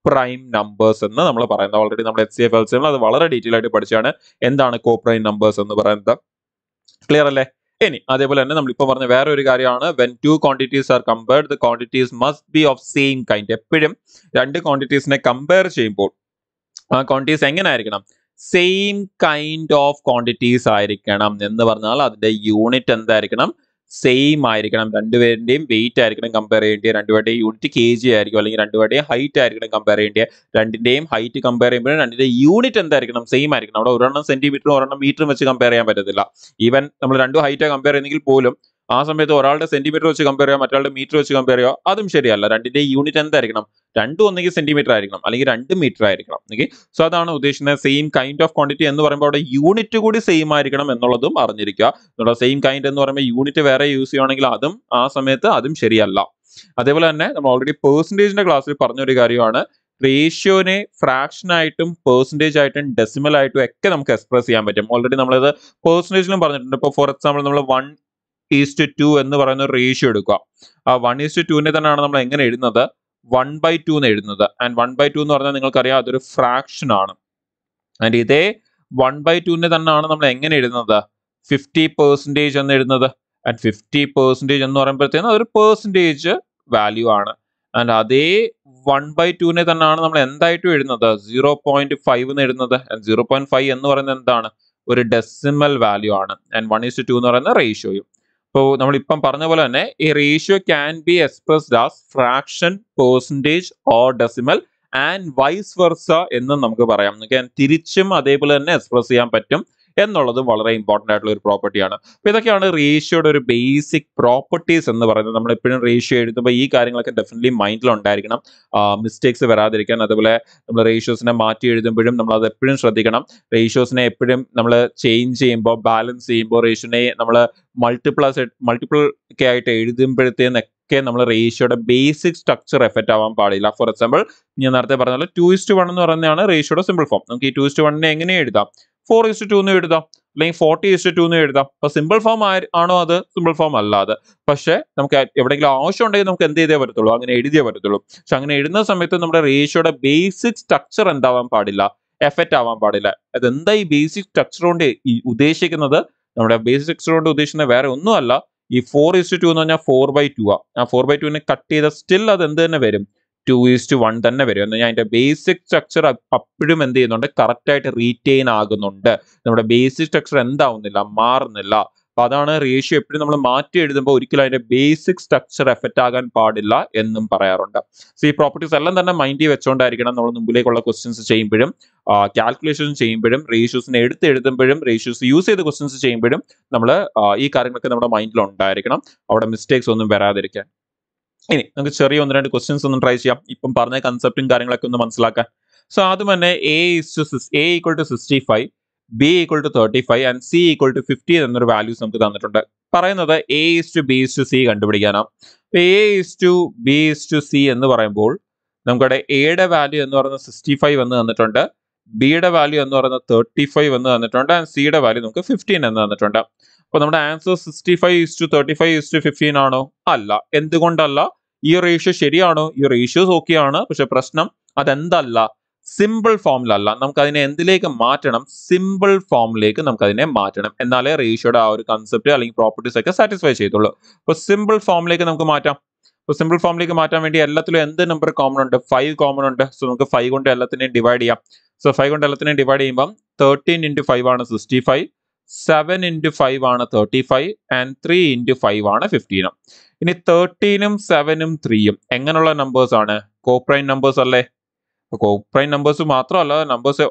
പ്രൈം നമ്പേഴ്സ് എന്ന് നമ്മൾ പറയുന്നത് ഓൾറെഡി നമ്മൾ S C F L C അത് വളരെ ഡീറ്റെയിൽ ആയിട്ട് പഠിച്ചാണ് എന്താണ് കോ പ്രൈം നമ്പേഴ്സ് എന്ന് പറയുന്നത് ക്ലിയർ അല്ലേ ഇനി അതേപോലെ തന്നെ നമ്മളിപ്പോൾ പറഞ്ഞ വേറെ ഒരു കാര്യമാണ് when two quantities are compared the quantities must be of same kind എപ്പോഴും രണ്ട് ക്വാണ്ടിറ്റീസിനെ കമ്പയർ ചെയ്യുമ്പോൾ ആ ക്വാണ്ടിറ്റീസ് എങ്ങനെ ആയിരിക്കണം സെയിം കൈൻഡ് ഓഫ് ക്വാണ്ടിറ്റീസ് ആയിരിക്കണം എന്ന് പറഞ്ഞാൽ അതിൻ്റെ യൂണിറ്റ് എന്തായിരിക്കണം സെയിം ആയിരിക്കണം രണ്ടുപേരുടെയും വെയിറ്റ് ആയിരിക്കണം കമ്പയർ ചെയ്യേണ്ടത് രണ്ടുപേരുടെയും യൂണിറ്റ് കെ ജി ആയിരിക്കും അല്ലെങ്കിൽ രണ്ടുപേരുടെയും ഹൈറ്റ് ആയിരിക്കണം കമ്പയർ ചെയ്യേണ്ടത് രണ്ടിൻ്റെയും ഹൈറ്റ് കമ്പയർ ചെയ്യുമ്പോൾ രണ്ടിൻ്റെ യൂണിറ്റ് എന്തായിരിക്കണം സെയിം ആയിരിക്കണം അവിടെ ഒരെണ്ണം സെൻറ്റിമീറ്ററും ഒരെണ്ണം മീറ്ററും വെച്ച് കമ്പയർ ചെയ്യാൻ പറ്റത്തില്ല ഈവൻ നമ്മൾ രണ്ടും ഹൈറ്റ് കമ്പയർ ചെയ്യുന്നെങ്കിൽ പോലും ആ സമയത്ത് ഒരാളുടെ സെന്റിമീറ്റർ വെച്ച് കമ്പയർ ചെയ്യുക മറ്റാളുടെ മീറ്റർ വെച്ച് കമ്പയർ ചെയ്യുക അതും ശരിയല്ല രണ്ടിന്റെ യൂണിറ്റ് എന്തായിരിക്കണം രണ്ടും ഒന്നെങ്കിൽ സെന്റിമീറ്റർ ആയിരിക്കണം അല്ലെങ്കിൽ രണ്ട് മീറ്റർ ആയിരിക്കണം ഓക്കെ സോ അതാണ് ഉദ്ദേശിക്കുന്നത് സെയിം കൈൻഡ് ഓഫ് ക്വാണ്ടിറ്റി എന്ന് പറയുമ്പോൾ അവിടെ യൂണിറ്റ് കൂടി സെയിം ആയിരിക്കണം എന്നുള്ളതും അറിഞ്ഞിരിക്കുക സെയിം കൈൻഡ് എന്ന് പറയുമ്പോൾ യൂണിറ്റ് വേറെ യൂസ് ചെയ്യുകയാണെങ്കിൽ അതും ആ സമയത്ത് അതും ശരിയല്ല അതേപോലെ തന്നെ നമ്മൾ ഓൾറെഡി പേഴ്സൻറ്റേജിന്റെ ക്ലാസ്സിൽ പറഞ്ഞൊരു കാര്യമാണ് റേഷ്യോനെ ഫ്രാക്ഷൻ ആയിട്ടും പേഴ്സൻറ്റേജ് ആയിട്ടും ഡെസിമൽ ആയിട്ടും ഒക്കെ നമുക്ക് എക്സ്പ്രസ് ചെയ്യാൻ പറ്റും ഓൾറെഡി നമ്മളത് പേഴ്സൻറ്റേജിലും പറഞ്ഞിട്ടുണ്ട് ഇപ്പോൾ ഫോർ എക്സാമ്പിൾ നമ്മൾ വൺ ഈസ്റ്റ് ടു എന്ന് പറയുന്ന ഒരു റേഷ്യോ എടുക്കുക ആ വൺ ഈസ്റ്റ് ടുവിനെ തന്നെയാണ് നമ്മൾ എങ്ങനെ എഴുതുന്നത് വൺ ബൈ ടു എന്ന് എഴുതുന്നത് ആൻഡ് വൺ ബൈ ടു എന്ന് പറഞ്ഞാൽ നിങ്ങൾക്കറിയാം അതൊരു ഫ്രാക്ഷൻ ആണ് ആൻഡ് ഇതേ വൺ ബൈ ടുവിനെ തന്നെയാണ് നമ്മൾ എങ്ങനെ എഴുതുന്നത് ഫിഫ്റ്റി പെർസെൻറ്റേജ് എന്ന് എഴുതുന്നത് ആൻഡ് ഫിഫ്റ്റി പെർസെൻറ്റേജ് എന്ന് പറയുമ്പോഴത്തേനും അതൊരു പെർസെൻറ്റേജ് വാല്യൂ ആണ് ആൻഡ് അതേ വൺ ബൈ ടുവിനെ തന്നെയാണ് നമ്മൾ എന്തായിട്ടും എഴുതുന്നത് സീറോ പോയിന്റ് ഫൈവ് എന്ന് എഴുതുന്നത് ആൻഡ് സീറോ പോയിന്റ് ഫൈവ് എന്ന് പറയുന്നത് എന്താണ് ഒരു ഡെസിമൽ വാല്യൂ ആണ് ആൻഡ് വൺ ഈസ് ടു എന്ന് പറയുന്ന റേഷ്യോയും ഇപ്പോൾ നമ്മളിപ്പം പറഞ്ഞ പോലെ തന്നെ ഈ ratio can be expressed as fraction percentage or decimal and vice versa എന്നും നമുക്ക് പറയാം നമുക്ക് തിരിച്ചും അതേപോലെ തന്നെ എക്സ്പ്രസ് ചെയ്യാൻ പറ്റും എന്നുള്ളതും വളരെ ഇമ്പോർട്ടൻ്റ് ആയിട്ടുള്ള ഒരു പ്രോപ്പർട്ടിയാണ് അപ്പോൾ ഇതൊക്കെയാണ് റേഷ്യോയുടെ ഒരു ബേസിക് പ്രോപ്പർട്ടീസ് എന്ന് പറയുന്നത് നമ്മൾ എപ്പോഴും റേഷ്യോ എഴുതുമ്പോൾ ഈ കാര്യങ്ങളൊക്കെ ഡെഫിനറ്റ്ലി മൈൻഡിൽ ഉണ്ടായിരിക്കണം മിസ്റ്റേക്സ് വരാതിരിക്കാൻ അതുപോലെ നമ്മൾ റേഷ്യോസിനെ മാറ്റി എഴുതുമ്പോഴും നമ്മൾ അത് എപ്പോഴും ശ്രദ്ധിക്കണം റേഷ്യോസിനെ എപ്പോഴും നമ്മൾ ചേഞ്ച് ചെയ്യുമ്പോൾ ബാലൻസ് ചെയ്യുമ്പോൾ റേഷ്യോനെ നമ്മൾ മൾട്ടിപ്ലസ് മൾട്ടിപ്പിൾ ഒക്കെ ആയിട്ട് എഴുതുമ്പോഴത്തേന്ന് ഒക്കെ നമ്മൾ റേഷ്യോയുടെ ബേസിക് സ്ട്രക്ചർ എഫക്റ്റ് ആവാൻ പാടില്ല ഫോർ എക്സാമ്പിൾ ഞാൻ നേരത്തെ പറഞ്ഞല്ലോ പോലെ ടു വൺ എന്ന് പറയുന്നതാണ് റേഷ്യോയുടെ സിമ്പിൾ ഫോം നമുക്ക് ഈ ടു ഇസ്റ്റ് വണ്ണിനെ എങ്ങനെ എഴുതാം ഫോർ ഇസ് ടു എന്ന് എഴുതാം അല്ലെങ്കിൽ ഫോർട്ടി ഇസ് ടു എന്ന് എഴുതാം അപ്പൊ സിമ്പിൾ ഫോം ആണോ അത് സിമ്പിൾ ഫോം അല്ലാതെ പക്ഷെ നമുക്ക് എവിടെയെങ്കിലും ആവശ്യം ഉണ്ടെങ്കിൽ നമുക്ക് എന്ത് ചെയ്തേ പറ്റത്തുള്ളൂ അങ്ങനെ എഴുതിയേ പറ്റത്തുള്ളൂ പക്ഷെ അങ്ങനെ എഴുതുന്ന സമയത്ത് നമ്മുടെ റേഷ്യോയുടെ ബേസിക് സ്ട്രക്ചർ എന്താവാൻ പാടില്ല എഫക്റ്റ് ആവാൻ പാടില്ല അതെന്താ ഈ ബേസിക് സ്ട്രക്ചർ കൊണ്ട് ഈ ഉദ്ദേശിക്കുന്നത് നമ്മുടെ ബേസിക് സ്ട്രക്ചർ കൊണ്ട് ഉദ്ദേശിക്കുന്നത് വേറെ ഒന്നുമല്ല ഈ ഫോർ ഇസ് ടു എന്ന് പറഞ്ഞാൽ ഫോർ ബൈ ടു ആ ഫോർ ബൈ ടുവിനെ കട്ട് ചെയ്ത സ്റ്റിൽ അത് എന്ത് തന്നെ വരും ടു ടു വൺ തന്നെ വരും എന്ന് ഞാൻ അതിൻ്റെ ബേസിക് സ്ട്രക്ചർ അപ്പോഴും എന്ത് ചെയ്യുന്നുണ്ട് കറക്റ്റായിട്ട് റീറ്റെയിൻ ആകുന്നുണ്ട് നമ്മുടെ ബേസിക് സ്ട്രക്ചർ എന്താവുന്നില്ല മാറുന്നില്ല അപ്പൊ അതാണ് റേഷ്യോ എപ്പോഴും നമ്മൾ മാറ്റി എഴുതുമ്പോൾ ഒരിക്കലും അതിന്റെ ബേസിക് സ്ട്രക്ചർ എഫക്റ്റ് ആകാൻ പാടില്ല എന്നും പറയാറുണ്ട് സോ ഈ പ്രോപ്പർട്ടീസ് എല്ലാം തന്നെ മൈൻഡിൽ വെച്ചുകൊണ്ടായിരിക്കണം നമ്മൾ മുമ്പിലേക്കുള്ള ക്വസ്റ്റ്യൻസ് ചെയ്യുമ്പോഴും കാൽക്കുലേഷൻ ചെയ്യുമ്പോഴും റേഷ്യൂസിനെ എടുത്ത് എഴുതുമ്പോഴും റേഷ്യൂസ് യൂസ് ചെയ്ത് ക്വസ്റ്റ്യൻസ് ചെയ്യുമ്പോഴും നമ്മൾ ഈ കാര്യങ്ങളൊക്കെ നമ്മുടെ മൈൻഡിൽ ഉണ്ടായിരിക്കണം അവിടെ മിസ്റ്റേക്സ് ഒന്നും വരാതിരിക്കാൻ ഇനി നമുക്ക് ചെറിയ ഒന്ന് രണ്ട് ക്വസ്റ്റ്യൻസ് ഒന്ന് ട്രൈ ചെയ്യാം ഇപ്പം പറഞ്ഞ കൺസെപ്റ്റും കാര്യങ്ങളൊക്കെ ഒന്ന് മനസ്സിലാക്കാൻ സോ ആദ്യം തന്നെ A is to A equal to sixty five B equal to thirty five and C equal to fifty എന്നൊരു വാല്യൂസ് നമുക്ക് തന്നിട്ടുണ്ട് പറയുന്നത് A is to B is to C കണ്ടുപിടിക്കാനാണ് A is to B is to C എന്ന് പറയുമ്പോൾ നമുക്കവിടെ എയുടെ value എന്ന് പറയുന്നത് സിക്സ്റ്റി ഫൈവ് എന്ന് തന്നിട്ടുണ്ട് ബിയുടെ വാല്യൂ എന്ന് പറയുന്നത് തേർട്ടി ഫൈവ് എന്ന് തന്നിട്ടുണ്ട് ആൻഡ് സിയുടെ വാല്യൂ നമുക്ക് ഫിഫ്റ്റീൻ എന്ന് തന്നിട്ടുണ്ട് അപ്പോൾ നമ്മുടെ answer sixty five is to thirty five is to fifteen ആണോ അല്ല എന്തുകൊണ്ടല്ല ഈ റേഷ്യോ ശരിയാണോ ഈ റേഷ്യോസ് ആണ് പക്ഷെ പ്രശ്നം അതെന്തല്ല സിമ്പിൾ ഫോമിലല്ല നമുക്ക് അതിനെ എന്തിലേക്ക് മാറ്റണം സിമ്പിൾ ഫോമിലേക്ക് നമുക്ക് അതിനെ മാറ്റണം എന്നാലേ റേഷ്യോയുടെ ആ ഒരു കൺസെപ്റ്റ് അല്ലെങ്കിൽ പ്രോപ്പർട്ടീസ് ഒക്കെ സാറ്റിസ്ഫൈ ചെയ്തുള്ളൂ അപ്പോൾ സിമ്പിൾ ഫോമിലേക്ക് നമുക്ക് മാറ്റാം അപ്പോൾ സിമ്പിൾ ഫോമിലേക്ക് മാറ്റാൻ വേണ്ടി എല്ലാത്തിലും എന്ത് നമ്പർ കോമൺ ഉണ്ട് ഫൈവ് കോമൺ ഉണ്ട് സോ നമുക്ക് ഫൈവ് കൊണ്ട് എല്ലാത്തിനെയും ഡിവൈഡ് ചെയ്യാം സോ ഫൈവ് കൊണ്ട് എല്ലാത്തിനെയും ഡിവൈഡ് ചെയ്യുമ്പോൾ തേർട്ടീൻ ഇൻറ്റു ഫൈവ് ആണ് sixty five seven into five ആണ് thirty five and three into five ആണ് ഫിഫ്റ്റീനും ഇനി തേർട്ടീനും സെവനും ത്രീയും എങ്ങനെയുള്ള നമ്പേഴ്സ് ആണ് കോപ്രൈൻ നമ്പേഴ്സ് അല്ലേ കോപ്രൈൻ നമ്പേഴ്സ് മാത്രമല്ല നമ്പേഴ്സ്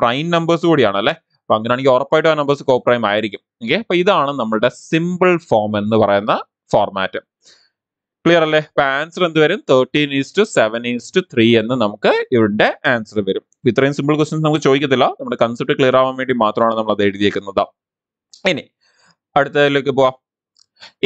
പ്രൈം നമ്പേഴ്സ് കൂടിയാണ് അല്ലേ അപ്പൊ അങ്ങനെയാണെങ്കിൽ ഉറപ്പായിട്ടും ആ നമ്പേഴ്സ് കോപ്രൈം ആയിരിക്കും ഓക്കെ അപ്പൊ ഇതാണ് നമ്മുടെ സിമ്പിൾ ഫോം എന്ന് പറയുന്ന ഫോർമാറ്റ് ക്ലിയർ അല്ലേ അപ്പൊ ആൻസർ എന്ത് വരും thirteen is to seven is to three എന്ന് നമുക്ക് ഇവിടെ ആൻസർ വരും ഇത്രയും സിമ്പിൾ ക്വസ്റ്റ്യൻസ് നമുക്ക് ചോദിക്കത്തില്ല നമ്മുടെ കൺസെപ്റ്റ് ക്ലിയർ ആവാൻ വേണ്ടി മാത്രമാണ് നമ്മൾ അത് എഴുതിയേക്കുന്നത് ഇനി അടുത്തതിലേക്ക് പോവാം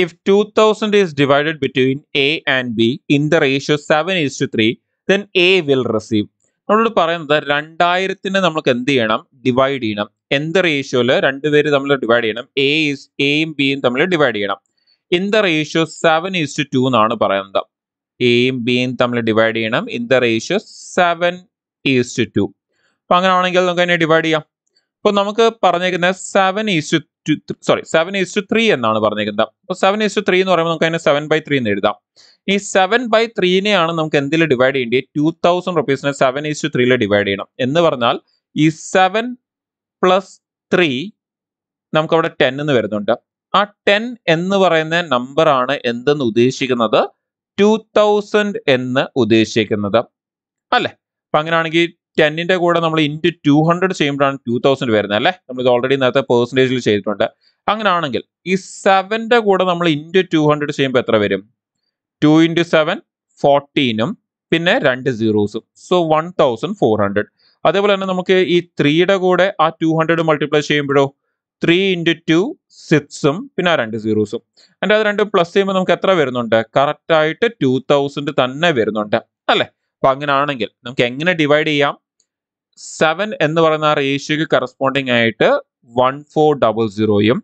If 2000 is divided between A and B in the ratio 7 is to 3, then A will receive. നമ്മളോട് പറയുന്നത് രണ്ടായിരത്തിനെ നമുക്ക് എന്ത് ചെയ്യണം ഡിവൈഡ് ചെയ്യണം എന്ത് റേഷ്യോയിൽ രണ്ടുപേര് തമ്മിൽ ഡിവൈഡ് ചെയ്യണം എ ഇസ് എയും ബിയും തമ്മിൽ ഡിവൈഡ് ചെയ്യണം in the ratio seven is to two എന്നാണ് പറയുന്നത് എയും ബിയും തമ്മിൽ ഡിവൈഡ് ചെയ്യണം in the ratio seven is to two അപ്പം ആണെങ്കിൽ നമുക്ക് അതിനെ ഡിവൈഡ് ചെയ്യാം അപ്പോൾ നമുക്ക് പറഞ്ഞേക്കുന്നത് seven is to two sorry seven is to three എന്നാണ് പറഞ്ഞേക്കുന്നത് അപ്പോൾ സെവൻ ഈസ്റ്റു ത്രീ എന്ന് പറയുമ്പോൾ നമുക്ക് അതിനെ സെവൻ ബൈ ത്രീ എന്ന് എഴുതാം ഈ സെവൻ ബൈ ത്രീനെയാണ് നമുക്ക് എന്തിൽ ഡിവൈഡ് ചെയ്യേണ്ടി ടു തൗസൻഡ് റുപ്പീസിനെ സെവൻ ഈസ്റ്റു ത്രീയിൽ ഡിവൈഡ് ചെയ്യണം എന്ന് പറഞ്ഞാൽ ഈ സെവൻ പ്ലസ് ത്രീ നമുക്കവിടെ ടെൻ എന്ന് വരുന്നുണ്ട് ആ ടെൻ എന്ന് പറയുന്ന നമ്പർ ആണ് എന്തെന്ന് ഉദ്ദേശിക്കുന്നത് ടു തൗസൻഡ് എന്ന് ഉദ്ദേശിക്കുന്നത് അല്ലേ അപ്പൊ അങ്ങനെയാണെങ്കിൽ ടെന്നിന്റെ കൂടെ നമ്മൾ ഇൻറ്റു ടു ഹൺഡ്രഡ് ചെയ്യുമ്പോഴാണ് ടു തൗസൻഡ് വരുന്നത് അല്ലേ നമ്മളിത് ഓൾറെഡി നേരത്തെ പെർസെൻറ്റേജിൽ ചെയ്തിട്ടുണ്ട് അങ്ങനെയാണെങ്കിൽ ഈ സെവൻ്റെ കൂടെ നമ്മൾ ഇൻറ്റു ടു ഹൺഡ്രഡ് ചെയ്യുമ്പോൾ എത്ര വരും ടു ഇൻറ്റു സെവൻ ഫോർട്ടീനും പിന്നെ രണ്ട് സീറോസും so one thousand four hundred അതേപോലെ തന്നെ നമുക്ക് ഈ ത്രീയുടെ കൂടെ ആ ടു ഹൺഡ്രഡ് മൾട്ടിപ്ലൈ ചെയ്യുമ്പോഴോ ത്രീ ഇൻറ്റു ടു സിക്സും പിന്നെ ആ രണ്ട് സീറോസും അതിൻ്റെ അത് രണ്ട് പ്ലസ് ചെയ്യുമ്പോൾ നമുക്ക് എത്ര വരുന്നുണ്ട് കറക്റ്റായിട്ട് ടു തൗസൻഡ് തന്നെ വരുന്നുണ്ട് അല്ലേ അപ്പം അങ്ങനെയാണെങ്കിൽ നമുക്ക് എങ്ങനെ ഡിവൈഡ് ചെയ്യാം സെവൻ എന്ന് പറയുന്ന റേഷ്യോക്ക് കറസ്പോണ്ടിങ് ആയിട്ട് വൺ ഫോർ ഡബിൾ സീറോയും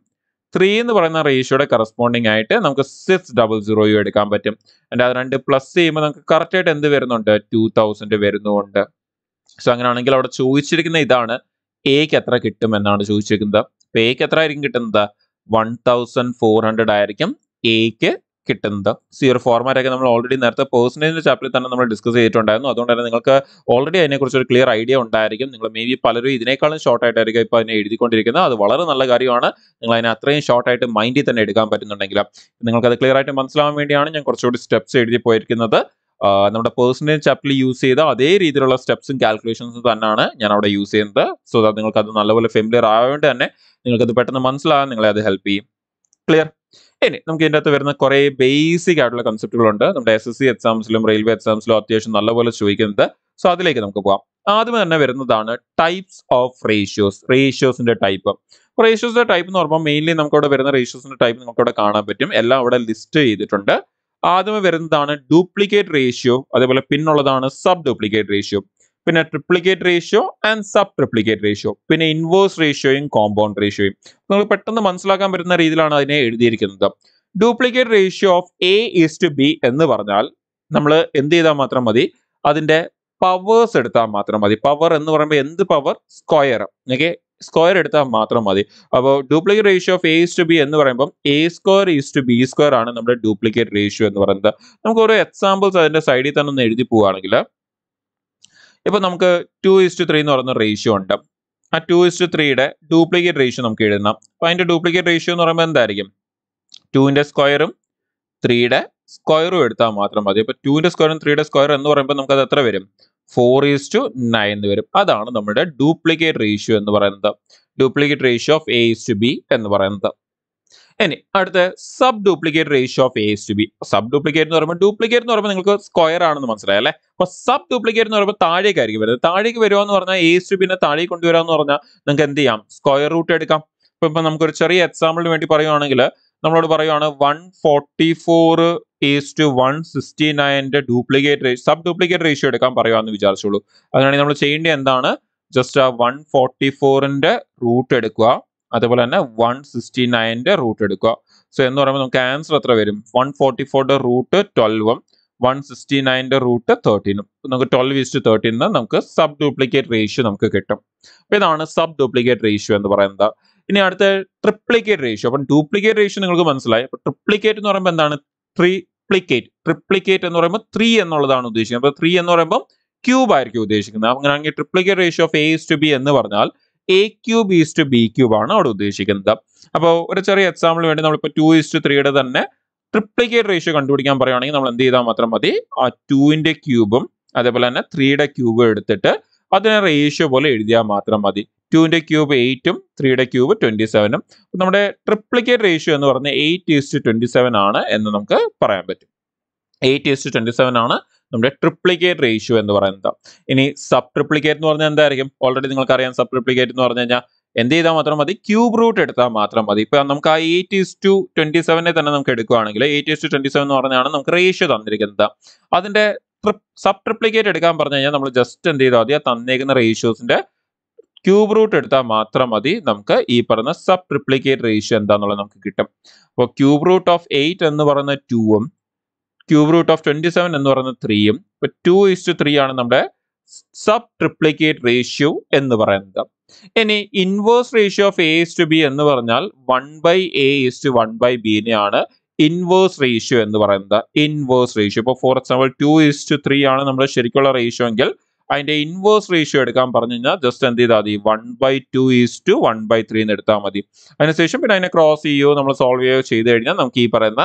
ത്രീ എന്ന് പറയുന്ന റേഷ്യോയുടെ കറസ്പോണ്ടിങ് ആയിട്ട് നമുക്ക് സിക്സ് ഡബിൾ സീറോയും എടുക്കാൻ പറ്റും എൻ്റെ അത് രണ്ട് പ്ലസ് ചെയ്യുമ്പോൾ നമുക്ക് കറക്റ്റായിട്ട് എന്ത് വരുന്നുണ്ട് ടു തൗസൻഡ് വരുന്നുണ്ട് സോ അങ്ങനെയാണെങ്കിൽ അവിടെ ചോദിച്ചിരിക്കുന്ന ഇതാണ് എക്ക് എത്ര കിട്ടും എന്നാണ് ചോദിച്ചിരിക്കുന്നത് അപ്പൊ എക്ക് എത്ര ആയിരിക്കും കിട്ടുന്നത് വൺ തൗസൻഡ് ഫോർ ഹൺഡ്രഡ് ആയിരിക്കും എക്ക് കിട്ടുന്നത് സി ഒരു ഒക്കെ നമ്മൾ ഓൾറെഡി നേരത്തെ പേഴ്സണേജിൻ്റെ ചാപ്റ്ററിൽ തന്നെ നമ്മൾ ഡിസ്കസ് ചെയ്തിട്ടുണ്ടായിരുന്നു അതുകൊണ്ട് തന്നെ നിങ്ങൾക്ക് ഓൾറെഡി അതിനെക്കുറിച്ച് ഒരു ക്ലിയർ ഐഡിയ ഉണ്ടായിരിക്കും നിങ്ങൾ മേ ബി പലരും ഇതിനേക്കാളും ആയിട്ടായിരിക്കും ഇപ്പോൾ അതിനെ എഴുതിക്കൊണ്ടിരിക്കുന്നത് അത് വളരെ നല്ല കാര്യമാണ് നിങ്ങൾ അതിനെ അത്രയും ഷോർട്ടായിട്ട് മൈൻഡിൽ തന്നെ എടുക്കാൻ പറ്റുന്നുണ്ടെങ്കിൽ നിങ്ങൾക്ക് അത് ക്ലിയർ ആയിട്ട് മനസ്സിലാവാൻ വേണ്ടിയാണ് ഞാൻ കുറച്ചുകൂടി സ്റ്റെപ്സ് എഴുതി പോയിരിക്കുന്നത് നമ്മുടെ പേഴ്സണേജ് ചാപ്റ്ററിൽ യൂസ് ചെയ്ത അതേ രീതിയിലുള്ള സ്റ്റെപ്സും കാൽക്കുലേഷൻസും തന്നെയാണ് ഞാൻ അവിടെ യൂസ് ചെയ്യുന്നത് സോ ദാറ്റ് നിങ്ങൾക്ക് അത് നല്ലപോലെ ഫെമിലിയർ ആയതുകൊണ്ട് തന്നെ നിങ്ങൾക്കത് പെട്ടെന്ന് മനസ്സിലാകാൻ നിങ്ങളെ അത് ഹെൽപ്പ് ചെയ്യും ക്ലിയർ ഇനി നമുക്ക് ഇതിൻ്റെ അകത്ത് വരുന്ന കുറേ ബേസിക് ആയിട്ടുള്ള കൺസെപ്റ്റുകളുണ്ട് നമ്മുടെ എസ് എസ് സി എക്സാംസിലും റെയിൽവേ എക്സാംസിലും അത്യാവശ്യം നല്ലപോലെ ചോദിക്കുന്നത് സോ അതിലേക്ക് നമുക്ക് പോകാം ആദ്യം തന്നെ വരുന്നതാണ് ടൈപ്സ് ഓഫ് റേഷ്യോസ് റേഷ്യോസിന്റെ ടൈപ്പ് റേഷ്യോസിന്റെ ടൈപ്പ് എന്ന് പറയുമ്പോൾ മെയിൻലി നമുക്കവിടെ വരുന്ന റേഷ്യോസിന്റെ ടൈപ്പ് നമുക്കവിടെ കാണാൻ പറ്റും എല്ലാം അവിടെ ലിസ്റ്റ് ചെയ്തിട്ടുണ്ട് ആദ്യമേ വരുന്നതാണ് ഡ്യൂപ്ലിക്കേറ്റ് റേഷ്യോ അതേപോലെ പിന്നുള്ളതാണ് സബ് ഡ്യൂപ്ലിക്കേറ്റ് റേഷ്യോ പിന്നെ triplicate ratio and sub triplicate ratio പിന്നെ ഇൻവേഴ്സ് റേഷ്യോയും കോമ്പൗണ്ട് റേഷ്യോയും നിങ്ങൾ പെട്ടെന്ന് മനസ്സിലാക്കാൻ പറ്റുന്ന രീതിയിലാണ് അതിനെ എഴുതിയിരിക്കുന്നത് duplicate ratio of A is to B എന്ന് പറഞ്ഞാൽ നമ്മൾ എന്ത് ചെയ്താൽ മാത്രം മതി അതിൻ്റെ പവേഴ്സ് എടുത്താൽ മാത്രം മതി പവർ എന്ന് പറയുമ്പോൾ എന്ത് പവർ സ്ക്വയർ ഓക്കെ സ്ക്വയർ എടുത്താൽ മാത്രം മതി അപ്പോൾ duplicate ratio of A is to B എന്ന് പറയുമ്പോൾ A square is to B square ആണ് നമ്മുടെ ഡ്യൂപ്ലിക്കേറ്റ് റേഷ്യോ എന്ന് പറയുന്നത് ഓരോ എക്സാമ്പിൾസ് അതിൻ്റെ സൈഡിൽ തന്നെ ഒന്ന് എഴുതി പോവുകയാണെങ്കിൽ ഇപ്പോൾ നമുക്ക് ടു ടു ത്രീ എന്ന് പറയുന്ന റേഷ്യോ ഉണ്ട് ആ ടു ടു ത്രീയുടെ ഡ്യൂപ്ലിക്കേറ്റ് റേഷ്യോ നമുക്ക് എഴുതാം അപ്പോൾ അതിൻ്റെ ഡ്യൂപ്ലിക്കേറ്റ് റേഷ്യോ എന്ന് പറയുമ്പോൾ എന്തായിരിക്കും ടുവിൻ്റെ സ്ക്വയറും ത്രീയുടെ സ്ക്വയറും എടുത്താൽ മാത്രം മതി അപ്പോൾ ടുവിൻ്റെ സ്ക്വയറും ത്രീയുടെ സ്ക്വയറും എന്ന് പറയുമ്പോൾ നമുക്കത് എത്ര വരും ഫോർ ഈസ് ടു നയൻ എന്ന് വരും അതാണ് നമ്മുടെ ഡ്യൂപ്ലിക്കേറ്റ് റേഷ്യോ എന്ന് പറയുന്നത് duplicate ratio of A is to B എന്ന് പറയുന്നത് ഇനി അടുത്ത sub duplicate ratio of S to B sub duplicate എന്ന് പറയുമ്പോൾ ഡ്യൂപ്ലിക്കേറ്റ് എന്ന് പറയുമ്പോൾ നിങ്ങൾക്ക് സ്ക്വയർ ആണെന്ന് മനസ്സിലായി അല്ലേ അപ്പൊ സബ് ഡ്യൂപ്ലിക്കേറ്റ് എന്ന് പറയുമ്പോൾ താഴേക്കായിരിക്കും വരുന്നത് താഴേക്ക് വരുമോ എന്ന് പറഞ്ഞാൽ എസ് ടു ബിനെ താഴേക്ക് കൊണ്ടുവരാമെന്ന് പറഞ്ഞാൽ നിങ്ങൾക്ക് എന്ത് ചെയ്യാം സ്ക്വയർ റൂട്ട് എടുക്കാം ഇപ്പൊ ഇപ്പൊ ഒരു ചെറിയ എക്സാമ്പിളിന് വേണ്ടി പറയുവാണെങ്കിൽ നമ്മളോട് പറയുവാണ് one forty four is to one sixty നയൻ്റെ duplicate ratio sub duplicate ratio എടുക്കാൻ പറയുവാന്ന് വിചാരിച്ചോളൂ അതിനാണെങ്കിൽ നമ്മൾ ചെയ്യേണ്ടത് എന്താണ് ജസ്റ്റ് ആ വൺ ഫോർട്ടി ഫോറിന്റെ റൂട്ട് എടുക്കുക അതേപോലെ തന്നെ വൺ സിക്സ്റ്റി നയൻ്റെ റൂട്ട് എടുക്കുക സോ എന്ന് പറയുമ്പോൾ നമുക്ക് ആൻസർ എത്ര വരും വൺ ഫോർട്ടി ഫോറിൻ്റെ റൂട്ട് ട്വൽവും വൺ സിക്സ്റ്റി നയൻ്റെ റൂട്ട് തേർട്ടീനും നമുക്ക് ട്വൽവ് ഈസ്റ്റ് തേർട്ടീനിന്ന് നമുക്ക് സബ് ഡ്യൂപ്ലിക്കേറ്റ് റേഷ്യോ നമുക്ക് കിട്ടും അപ്പോൾ ഇതാണ് സബ് ഡ്യൂപ്ലിക്കേറ്റ് റേഷ്യോ എന്ന് പറയുന്നത് ഇനി അടുത്ത ട്രിപ്ലിക്കേറ്റ് റേഷ്യോ അപ്പം ഡ്യൂപ്ലിക്കേറ്റ് റേഷ്യോ നിങ്ങൾക്ക് മനസ്സിലായി അപ്പോൾ ട്രിപ്ലിക്കേറ്റ് എന്ന് പറയുമ്പോൾ എന്താണ് ട്രിപ്ലിക്കേറ്റ് ട്രിപ്ലിക്കേറ്റ് എന്ന് പറയുമ്പോൾ ത്രീ എന്നുള്ളതാണ് ഉദ്ദേശിക്കുന്നത് അപ്പോൾ ത്രീ എന്ന് പറയുമ്പോൾ ക്യൂബ് ആയിരിക്കും ഉദ്ദേശിക്കുന്നത് അങ്ങനെയാണെങ്കിൽ triplicate ratio of A to B എന്ന് പറഞ്ഞാൽ A cube is to B cube ആണ് അവിടെ ഉദ്ദേശിക്കുന്നത് അപ്പോൾ ഒരു ചെറിയ എക്സാമ്പിൾ വേണ്ടി നമ്മളിപ്പോൾ ടു ഈസ്റ്റ് ത്രീയുടെ തന്നെ ട്രിപ്ലിക്കേറ്റ് റേഷ്യോ കണ്ടുപിടിക്കാൻ പറയുകയാണെങ്കിൽ നമ്മൾ എന്ത് ചെയ്താൽ മാത്രം മതി ആ ടുവിൻ്റെ ക്യൂബും അതേപോലെ തന്നെ ത്രീയുടെ ക്യൂബും എടുത്തിട്ട് അതിനെ റേഷ്യോ പോലെ എഴുതിയാൽ മാത്രം മതി ടുവിൻ്റെ ക്യൂബ് എയ്റ്റും ത്രീയുടെ ക്യൂബ് ട്വൻറ്റി സെവനും നമ്മുടെ ട്രിപ്ലിക്കേറ്റ് റേഷ്യോ എന്ന് പറഞ്ഞാൽ എയ്റ്റ് ഈസ്റ്റ് ട്വൻറ്റി സെവൻ ആണ് എന്ന് നമുക്ക് പറയാൻ പറ്റും എയ്റ്റ് ഈസ്റ്റ് ട്വൻറ്റി സെവൻ ആണ് നമ്മുടെ ട്രിപ്ലിക്കേറ്റ് റേഷ്യോ എന്ന് പറയുന്നത് ഇനി സബ് ട്രിപ്ലിക്കേറ്റ് എന്ന് പറഞ്ഞാൽ എന്തായിരിക്കും ഓൾറെഡി നിങ്ങൾക്കറിയാം സബ് ട്രിപ്ലിക്കേറ്റ് എന്ന് പറഞ്ഞു കഴിഞ്ഞാൽ എന്ത് ചെയ്താൽ മാത്രം മതി ക്യൂബ് റൂട്ട് എടുത്താൽ മാത്രം മതി ഇപ്പം നമുക്ക് ആ എയ്റ്റ് ഈസ് ടു ട്വൻറ്റി സെവനെ തന്നെ നമുക്ക് എടുക്കുകയാണെങ്കിൽ eight is to twenty seven എന്ന് പറഞ്ഞാണ് നമുക്ക് റേഷ്യോ തന്നിരിക്കുന്നത് അതിൻ്റെ സബ് ട്രിപ്ലിക്കേറ്റ് എടുക്കാൻ പറഞ്ഞു കഴിഞ്ഞാൽ നമ്മൾ ജസ്റ്റ് എന്ത് ചെയ്താൽ മതി ആ തന്നേക്കുന്ന റേഷ്യോസിൻ്റെ ക്യൂബ് റൂട്ട് എടുത്താൽ മാത്രം മതി നമുക്ക് ഈ പറഞ്ഞ സബ് ട്രിപ്ലിക്കേറ്റ് റേഷ്യോ എന്താണെന്നുള്ളത് നമുക്ക് കിട്ടും അപ്പോൾ ക്യൂബ് റൂട്ട് ഓഫ് എയ്റ്റ് എന്ന് പറയുന്ന ടൂവും cube root of twenty seven എന്ന് പറയുന്നത് ത്രീയും ഇപ്പൊ ടു ഈസ് ടു ത്രീ ആണ് നമ്മുടെ സബ് ട്രിപ്ലിക്കേറ്റ് റേഷ്യോ എന്ന് പറയുന്നത് ഇനി inverse ratio of A is to B എന്ന് പറഞ്ഞാൽ one by A is to one by ബിനെയാണ് ഇൻവേഴ്സ് റേഷ്യോ എന്ന് പറയുന്നത് ഇൻവേഴ്സ് റേഷ്യോ ഇപ്പൊ for example two is to three ആണ് നമ്മുടെ ശരിക്കുള്ള റേഷ്യോ എങ്കിൽ അതിന്റെ ഇൻവേഴ്സ് റേഷ്യോ എടുക്കാൻ പറഞ്ഞു കഴിഞ്ഞാൽ ജസ്റ്റ് എന്ത് ചെയ്താൽ മതി one by two is to one by three എന്ന് എടുത്താൽ മതി അതിനുശേഷം പിന്നെ അതിനെ ക്രോസ് ചെയ്യുകയോ നമ്മൾ സോൾവ് ചെയ്യുകയോ ചെയ്ത് കഴിഞ്ഞാൽ നമുക്ക് ഈ പറയുന്ന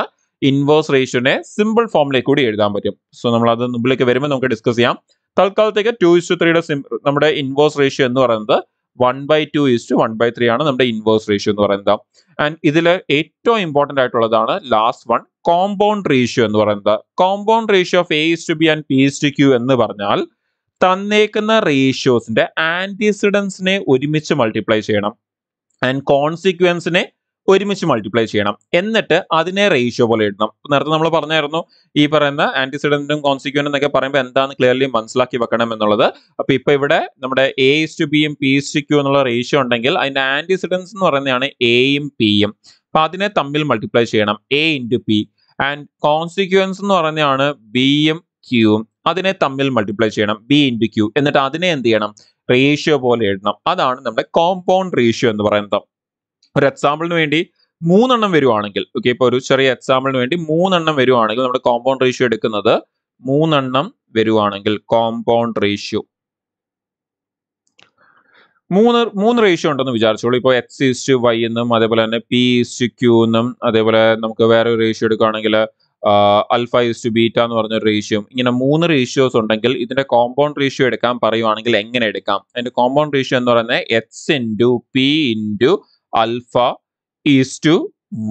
ഇൻവേഴ്സ് റേഷ്യോനെ സിമ്പിൾ ഫോമിലേക്ക് കൂടി എഴുതാൻ പറ്റും സോ നമ്മൾ അത് മുമ്പിലേക്ക് വരുമ്പോൾ നമുക്ക് ഡിസ്കസ് ചെയ്യാം തൽക്കാലത്തേക്ക് ടു ഇസ്റ്റു ത്രീയുടെ നമ്മുടെ ഇൻവേഴ്സ് റേഷ്യോ എന്ന് പറയുന്നത് one by two is to one by three ആണ് നമ്മുടെ ഇൻവേഴ്സ് റേഷ്യോ എന്ന് പറയുന്നത് ആൻഡ് ഇതിൽ ഏറ്റവും ഇമ്പോർട്ടൻ്റ് ആയിട്ടുള്ളതാണ് ലാസ്റ്റ് വൺ കോമ്പൗണ്ട് റേഷ്യോ എന്ന് പറയുന്നത് compound ratio of A is to B and P is to Q എന്ന് പറഞ്ഞാൽ തന്നേക്കുന്ന റേഷ്യോസിന്റെ ആൻറ്റിസിഡൻസിനെ ഒരുമിച്ച് മൾട്ടിപ്ലൈ ചെയ്യണം ആൻഡ് കോൺസിക്വൻസിനെ ഒരുമിച്ച് മൾട്ടിപ്ലൈ ചെയ്യണം എന്നിട്ട് അതിനെ റേഷ്യോ പോലെ ഇടണം നേരത്തെ നമ്മൾ പറഞ്ഞായിരുന്നു ഈ പറയുന്ന ആന്റിസിഡന്റും കോൺസിക്വൻറ്റും എന്നൊക്കെ പറയുമ്പോൾ എന്താണ് ക്ലിയർലി മനസ്സിലാക്കി വെക്കണം എന്നുള്ളത് അപ്പോൾ ഇപ്പൊ ഇവിടെ നമ്മുടെ എ ഇസ് ടു ബിയും പി ഇസ് ടു ക്യൂ എന്നുള്ള റേഷ്യോ ഉണ്ടെങ്കിൽ അതിന്റെ ആന്റിസിഡൻസ് എന്ന് പറയുന്നതാണ് എയും പിയും അപ്പോൾ അതിനെ തമ്മിൽ മൾട്ടിപ്ലൈ ചെയ്യണം A into P and consequence എന്ന് പറയുന്നതാണ് ബിയും ക്യൂവും അതിനെ തമ്മിൽ മൾട്ടിപ്ലൈ ചെയ്യണം ബി ഇൻറ്റു ക്യൂ എന്നിട്ട് അതിനെ എന്ത് ചെയ്യണം റേഷ്യോ പോലെ ഇടണം അതാണ് നമ്മുടെ കോമ്പൗണ്ട് റേഷ്യോ എന്ന് പറയുന്നത് ഒരു എക്സാമ്പിളിന് വേണ്ടി മൂന്നെണ്ണം വരുവാണെങ്കിൽ ഓക്കെ ഇപ്പൊ ഒരു ചെറിയ എക്സാമ്പിളിന് വേണ്ടി മൂന്നെണ്ണം വരുവാണെങ്കിൽ നമ്മുടെ കോമ്പൗണ്ട് റേഷ്യോ എടുക്കുന്നത് മൂന്നെണ്ണം വരുവാണെങ്കിൽ കോമ്പൗണ്ട് റേഷ്യോ മൂന്ന് മൂന്ന് റേഷ്യോ ഉണ്ടെന്ന് വിചാരിച്ചോളൂ ഇപ്പൊ എക്സ് ഈസ്റ്റ് വൈ എന്നും അതേപോലെ തന്നെ പി ഈസ്റ്റ് ക്യൂ എന്നും അതേപോലെ നമുക്ക് വേറെ ഒരു റേഷ്യോ എടുക്കുകയാണെങ്കിൽ അൽഫ ഈസ്റ്റ് ബീറ്റ എന്ന് പറഞ്ഞൊരു റേഷ്യോ ഇങ്ങനെ മൂന്ന് റേഷ്യോസ് ഉണ്ടെങ്കിൽ ഇതിന്റെ കോമ്പൗണ്ട് റേഷ്യോ എടുക്കാൻ പറയുവാണെങ്കിൽ എങ്ങനെ എടുക്കാം അതിന്റെ കോമ്പൗണ്ട് റേഷ്യോ എന്ന് പറയുന്നത് X into P into alpha is to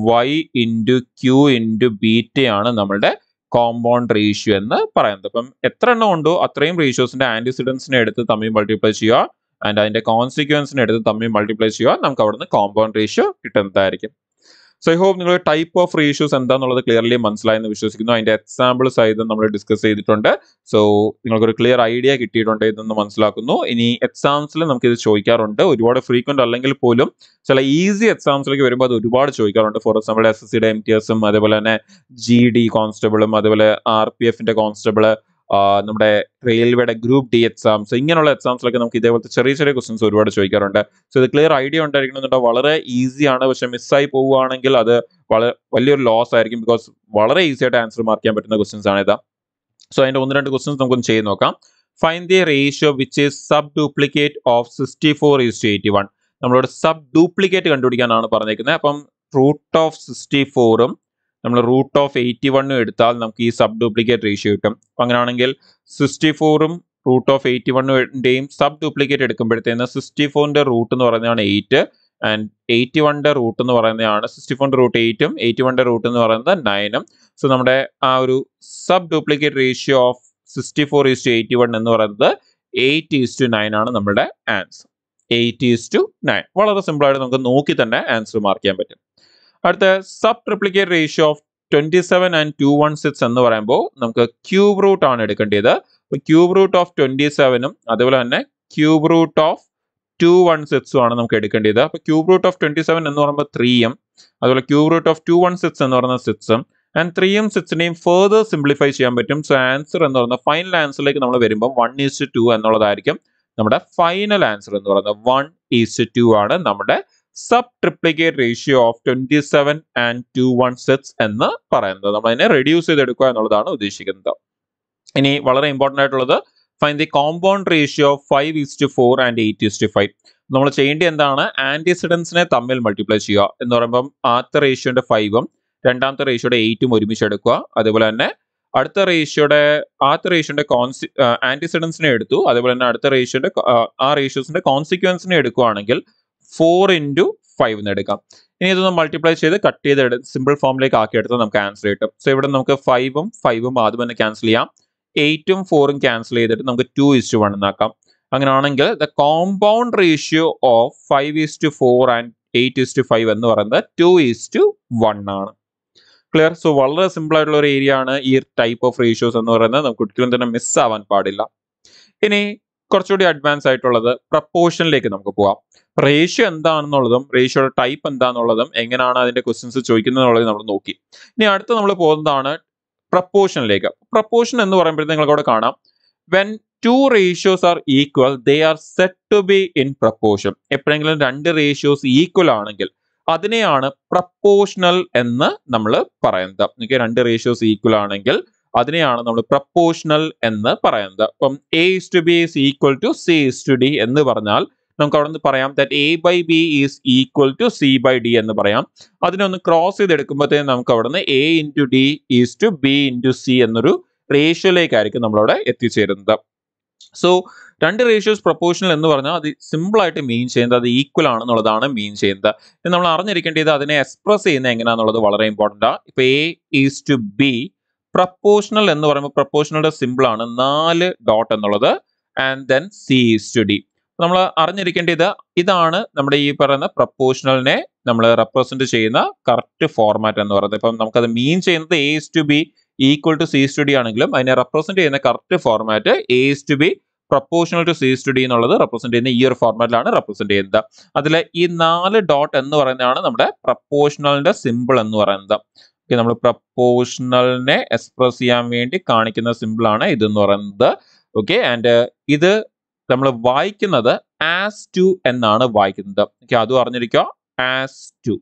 Y into Q into ബീറ്റയാണ് നമ്മളുടെ കോമ്പൗണ്ട് റേഷ്യോ എന്ന് പറയുന്നത് അപ്പം എത്ര എണ്ണം ഉണ്ടോ അത്രയും റേഷ്യോസിന്റെ ആൻറ്റിസിഡൻസിനെ എടുത്ത് തമ്മിൽ മൾട്ടിപ്ലൈ ചെയ്യുക ആൻഡ് അതിന്റെ കോൺസിക്വൻസിനെ എടുത്ത് തമ്മിൽ മൾട്ടിപ്ലൈ ചെയ്യുക നമുക്ക് അവിടുന്ന് കോമ്പൗണ്ട് റേഷ്യോ കിട്ടുന്നതായിരിക്കും സോ ഐ ഹോപ്പ് നിങ്ങൾ ടൈപ്പ് ഓഫ് റീഷ്യൂസ് എന്താന്നുള്ളത് ക്ലിയർലി മനസ്സിലായെന്ന് വിശ്വസിക്കുന്നു അതിന്റെ എക്സാമ്പിൾ സഹിതം നമ്മൾ ഡിസ്കസ് ചെയ്തിട്ടുണ്ട് സോ നിങ്ങൾക്കൊരു ക്ലിയർ ഐഡിയ കിട്ടിയിട്ടുണ്ട് ഇതെന്ന് മനസ്സിലാക്കുന്നു ഇനി എക്സാംസിൽ നമുക്ക് ഇത് ചോദിക്കാറുണ്ട് ഒരുപാട് ഫ്രീക്വന്റ് അല്ലെങ്കിൽ പോലും ചില ഈസി എക്സാംസിലേക്ക് വരുമ്പോൾ അത് ഒരുപാട് ചോദിക്കാറുണ്ട് ഫോർ എക്സാമ്പിൾ എസ് എസ് സിയുടെ എം ടി എസും അതേപോലെ തന്നെ ജി ഡി കോൺസ്റ്റബിളും അതേപോലെ ആർ പി എഫിന്റെ കോൺസ്റ്റബിള് നമ്മുടെ റെയിൽവേയുടെ ഗ്രൂപ്പ് ഡി എക്സാം സോ ഇങ്ങനെയുള്ള എക്സാംസിലൊക്കെ നമുക്ക് ഇതേപോലത്തെ ചെറിയ ചെറിയ ക്വസ്റ്റൻസ് ഒരുപാട് ചോദിക്കാറുണ്ട് സോ ഇത് ക്ലിയർ ഐഡിയ ഉണ്ടായിരിക്കണമെന്നുണ്ടോ വളരെ ഈസിയാണ് പക്ഷെ മിസ്സായി പോവുകയാണെങ്കിൽ അത് വളരെ വലിയൊരു ലോസ് ആയിരിക്കും ബിക്കോസ് വളരെ ഈസി ആയിട്ട് ആൻസർ മാർക്ക് ചെയ്യാൻ പറ്റുന്ന ക്വസ്റ്റൻസ് ആണ് ഇതാ സോ അതിൻ്റെ ഒന്ന് രണ്ട് ക്വസ്റ്റൻസ് നമുക്കൊന്ന് ചെയ്ത് നോക്കാം find the ratio which is sub duplicate of sixty four is to eighty one നമ്മളോട് സബ് ഡ്യൂപ്ലിക്കേറ്റ് കണ്ടുപിടിക്കാനാണ് പറഞ്ഞേക്കുന്നത് അപ്പം റൂട്ട് ഓഫ് സിക്സ്റ്റി ഫോറും നമ്മൾ റൂട്ട് ഓഫ് എയ്റ്റി വണ്ണും എടുത്താൽ നമുക്ക് ഈ സബ് ഡ്യൂപ്ലിക്കേറ്റ് റേഷ്യോ കിട്ടും അപ്പം അങ്ങനെയാണെങ്കിൽ സിക്സ്റ്റി ഫോറും റൂട്ട് ഓഫ് എയ്റ്റി വണ്ണിൻ്റെയും സബ് ഡ്യൂപ്ലിക്കേറ്റ് എടുക്കുമ്പോഴത്തേന്ന് സിക്സ്റ്റി ഫോറിൻ്റെ റൂട്ട് എന്ന് പറയുന്നതാണ് എയ്റ്റ് ആൻഡ് എയ്റ്റി വണ്ണിൻ്റെ റൂട്ട് എന്ന് പറയുന്നതാണ് സിക്സ്റ്റി ഫോറിൻ്റെ റൂട്ട് എയ്റ്റും എയ്റ്റി വണ്ണിൻ്റെ റൂട്ട് എന്ന് പറയുന്നത് നയനും സോ നമ്മുടെ ആ ഒരു sub duplicate ratio of sixty four is to eighty one എന്ന് പറയുന്നത് എയ്റ്റ് ഈസ് ടു നയൻ ആണ് നമ്മുടെ answer eight is to nine വളരെ സിമ്പിളായിട്ട് നമുക്ക് നോക്കി തന്നെ ആൻസർ മാർക്ക് ചെയ്യാൻ പറ്റും അടുത്ത sub triplicate ratio of twenty seven and two one six എന്ന് പറയുമ്പോൾ നമുക്ക് ക്യൂബ് റൂട്ട് ആണ് എടുക്കേണ്ടത് ക്യൂബ് റൂട്ട് ഓഫ് ട്വന്റി സെവനും അതുപോലെ തന്നെ cube root of two one സിക്സും ആണ് നമുക്ക് എടുക്കേണ്ടത് അപ്പോൾ cube root of twenty seven എന്ന് പറയുമ്പോൾ ത്രീയും അതുപോലെ cube root of two one six എന്ന് പറയുന്ന സിക്സും ആൻഡ് ത്രീയും സിക്സിനെയും ഫേർദർ സിംപ്ലിഫൈ ചെയ്യാൻ പറ്റും സോ ആൻസർ എന്ന് പറയുന്ന ഫൈനൽ ആൻസറിലേക്ക് നമ്മൾ വരുമ്പോൾ വൺ ഈസ്റ്റ് ടു എന്നുള്ളതായിരിക്കും നമ്മുടെ ഫൈനൽ ആൻസർ എന്ന് പറയുന്നത് വൺ ഈസ്റ്റ് ടു ആണ് നമ്മുടെ sub triplicate ratio of twenty seven and two one six എന്ന് പറയുന്നത് നമ്മൾ അതിനെ റെഡ്യൂസ് ചെയ്തെടുക്കുക എന്നുള്ളതാണ് ഉദ്ദേശിക്കുന്നത് ഇനി വളരെ ഇമ്പോർട്ടൻ്റ് ആയിട്ടുള്ളത് find the compound ratio of five is to four and eight is to five നമ്മൾ ചെയ്യേണ്ടത് എന്താണ് ആൻറ്റിസിഡൻസിനെ തമ്മിൽ മൾട്ടിപ്ലൈ ചെയ്യുക എന്ന് പറയുമ്പം ആദ്യത്തെ റേഷ്യോൻ്റെ ഫൈവും രണ്ടാമത്തെ റേഷ്യോടെ എയ്റ്റും ഒരുമിച്ച് എടുക്കുക അതുപോലെ തന്നെ അടുത്ത റേഷ്യോടെ ആദ്യത്തെ റേഷ്യോന്റെ കോൺസി ആൻറ്റിസിഡൻസിനെ എടുത്തു അതുപോലെ തന്നെ അടുത്ത റേഷ്യോന്റെ ആ റേഷ്യോസിന്റെ കോൺസിക്വൻസിനെ എടുക്കുകയാണെങ്കിൽ ഫോർ ഇൻറ്റു ഫൈവ് എന്ന് എടുക്കാം ഇനി ഇതൊന്ന് മൾട്ടിപ്ലൈ ചെയ്ത് കട്ട് ചെയ്ത് സിമ്പിൾ ഫോമിലേക്ക് ആക്കി എടുത്താൽ നമുക്ക് ആൻസർ കിട്ടും സോ ഇവിടെ നമുക്ക് ഫൈവും ഫൈവും ആദ്യം തന്നെ ക്യാൻസൽ ചെയ്യാം എയ്റ്റും ഫോറും ക്യാൻസൽ ചെയ്തിട്ട് നമുക്ക് ടു ടു വൺ എന്നാക്കാം അങ്ങനെയാണെങ്കിൽ the compound ratio of five is to four and eight is to five എന്ന് പറയുന്നത് ടു ഈസ് ടു വൺ ആണ് ക്ലിയർ സോ വളരെ സിമ്പിൾ ആയിട്ടുള്ള ഒരു ഏരിയ ആണ് ഈ ടൈപ്പ് ഓഫ് റേഷ്യോസ് എന്ന് പറയുന്നത് നമുക്ക് ഒരിക്കലും തന്നെ മിസ് ആവാൻ പാടില്ല ഇനി കുറച്ചുകൂടി അഡ്വാൻസ് ആയിട്ടുള്ളത് പ്രപ്പോർഷനിലേക്ക് നമുക്ക് പോവാം റേഷ്യോ എന്താണെന്നുള്ളതും റേഷ്യോയുടെ ടൈപ്പ് എന്താണെന്നുള്ളതും എങ്ങനെയാണ് അതിന്റെ ക്വസ്റ്റ്യൻസ് ചോദിക്കുന്നത് എന്നുള്ളത് നമ്മൾ നോക്കി ഇനി അടുത്ത് നമ്മൾ പോകുന്നതാണ് പ്രപ്പോർഷനിലേക്ക് പ്രപ്പോർഷൻ എന്ന് പറയുമ്പോഴത്തേക്ക് നിങ്ങൾക്കവിടെ കാണാം when two ratios are equal they are set to be in proportion എപ്പോഴെങ്കിലും രണ്ട് റേഷ്യോസ് ഈക്വൽ ആണെങ്കിൽ അതിനെയാണ് പ്രപ്പോർഷണൽ എന്ന് നമ്മൾ പറയുന്നത് രണ്ട് റേഷ്യോസ് ഈക്വൽ ആണെങ്കിൽ അതിനെയാണ് നമ്മൾ പ്രപ്പോഷണൽ എന്ന് പറയുന്നത് അപ്പം A is to B is equal to C is to D എന്ന് പറഞ്ഞാൽ നമുക്ക് അവിടെ നിന്ന് പറയാം that A by B is equal to C by D എന്ന് പറയാം അതിനൊന്ന് ക്രോസ് ചെയ്തെടുക്കുമ്പോഴത്തേക്കും നമുക്ക് അവിടെ നിന്ന് A into D is to B into C എന്നൊരു റേഷ്യോയിലേക്കായിരിക്കും നമ്മളവിടെ എത്തിച്ചേരുന്നത് സോ രണ്ട് റേഷ്യോസ് പ്രൊപ്പോർഷണൽ എന്ന് പറഞ്ഞാൽ അത് സിമ്പിളായിട്ട് മീൻ ചെയ്യുന്നത് അത് ഈക്വൽ ആണെന്നുള്ളതാണ് മീൻ ചെയ്യുന്നത് ഇത് നമ്മൾ അറിഞ്ഞിരിക്കേണ്ടത് അതിനെ എക്സ്പ്രസ് ചെയ്യുന്നത് എങ്ങനെയാണെന്നുള്ളത് വളരെ ഇമ്പോർട്ടൻ്റ് ആണ് ഇപ്പോൾ A is to B proportional എന്ന് പറയുമ്പോൾ പ്രപ്പോഷണലുടെ ആണ് നാല് ഡോട്ട് എന്നുള്ളത് and then C is to D നമ്മൾ അറിഞ്ഞിരിക്കേണ്ടത് ഇതാണ് നമ്മുടെ ഈ പറയുന്ന പ്രപ്പോഷണലിനെ നമ്മൾ റെപ്രസെന്റ് ചെയ്യുന്ന കറക്റ്റ് ഫോർമാറ്റ് എന്ന് പറയുന്നത് ഇപ്പം നമുക്കത് മീൻ ചെയ്യുന്നത് A is to B equal to C to D ആണെങ്കിലും അതിനെ റെപ്രസെന്റ് ചെയ്യുന്ന correct format A is to B proportional to C to D എന്നുള്ളത് റെപ്രസെന്റ് ചെയ്യുന്ന ഈ ഒരു ഫോർമാറ്റിലാണ് റെപ്രസെന്റ് ചെയ്യുന്നത് അതിൽ ഈ നാല് ഡോട്ട് എന്ന് പറയുന്നതാണ് നമ്മുടെ പ്രപ്പോഷണലിന്റെ സിമ്പിൾ എന്ന് പറയുന്നത് നമ്മൾ പ്രപ്പോഷണലിനെ എക്സ്പ്രസ് ചെയ്യാൻ വേണ്ടി കാണിക്കുന്ന ഇത് എന്ന് പറയുന്നത് ഓക്കെ ആൻഡ് ഇത് നമ്മൾ വായിക്കുന്നത് ആസ് ടു എന്നാണ് വായിക്കുന്നത് ഓക്കെ അത് പറഞ്ഞിരിക്കോ as to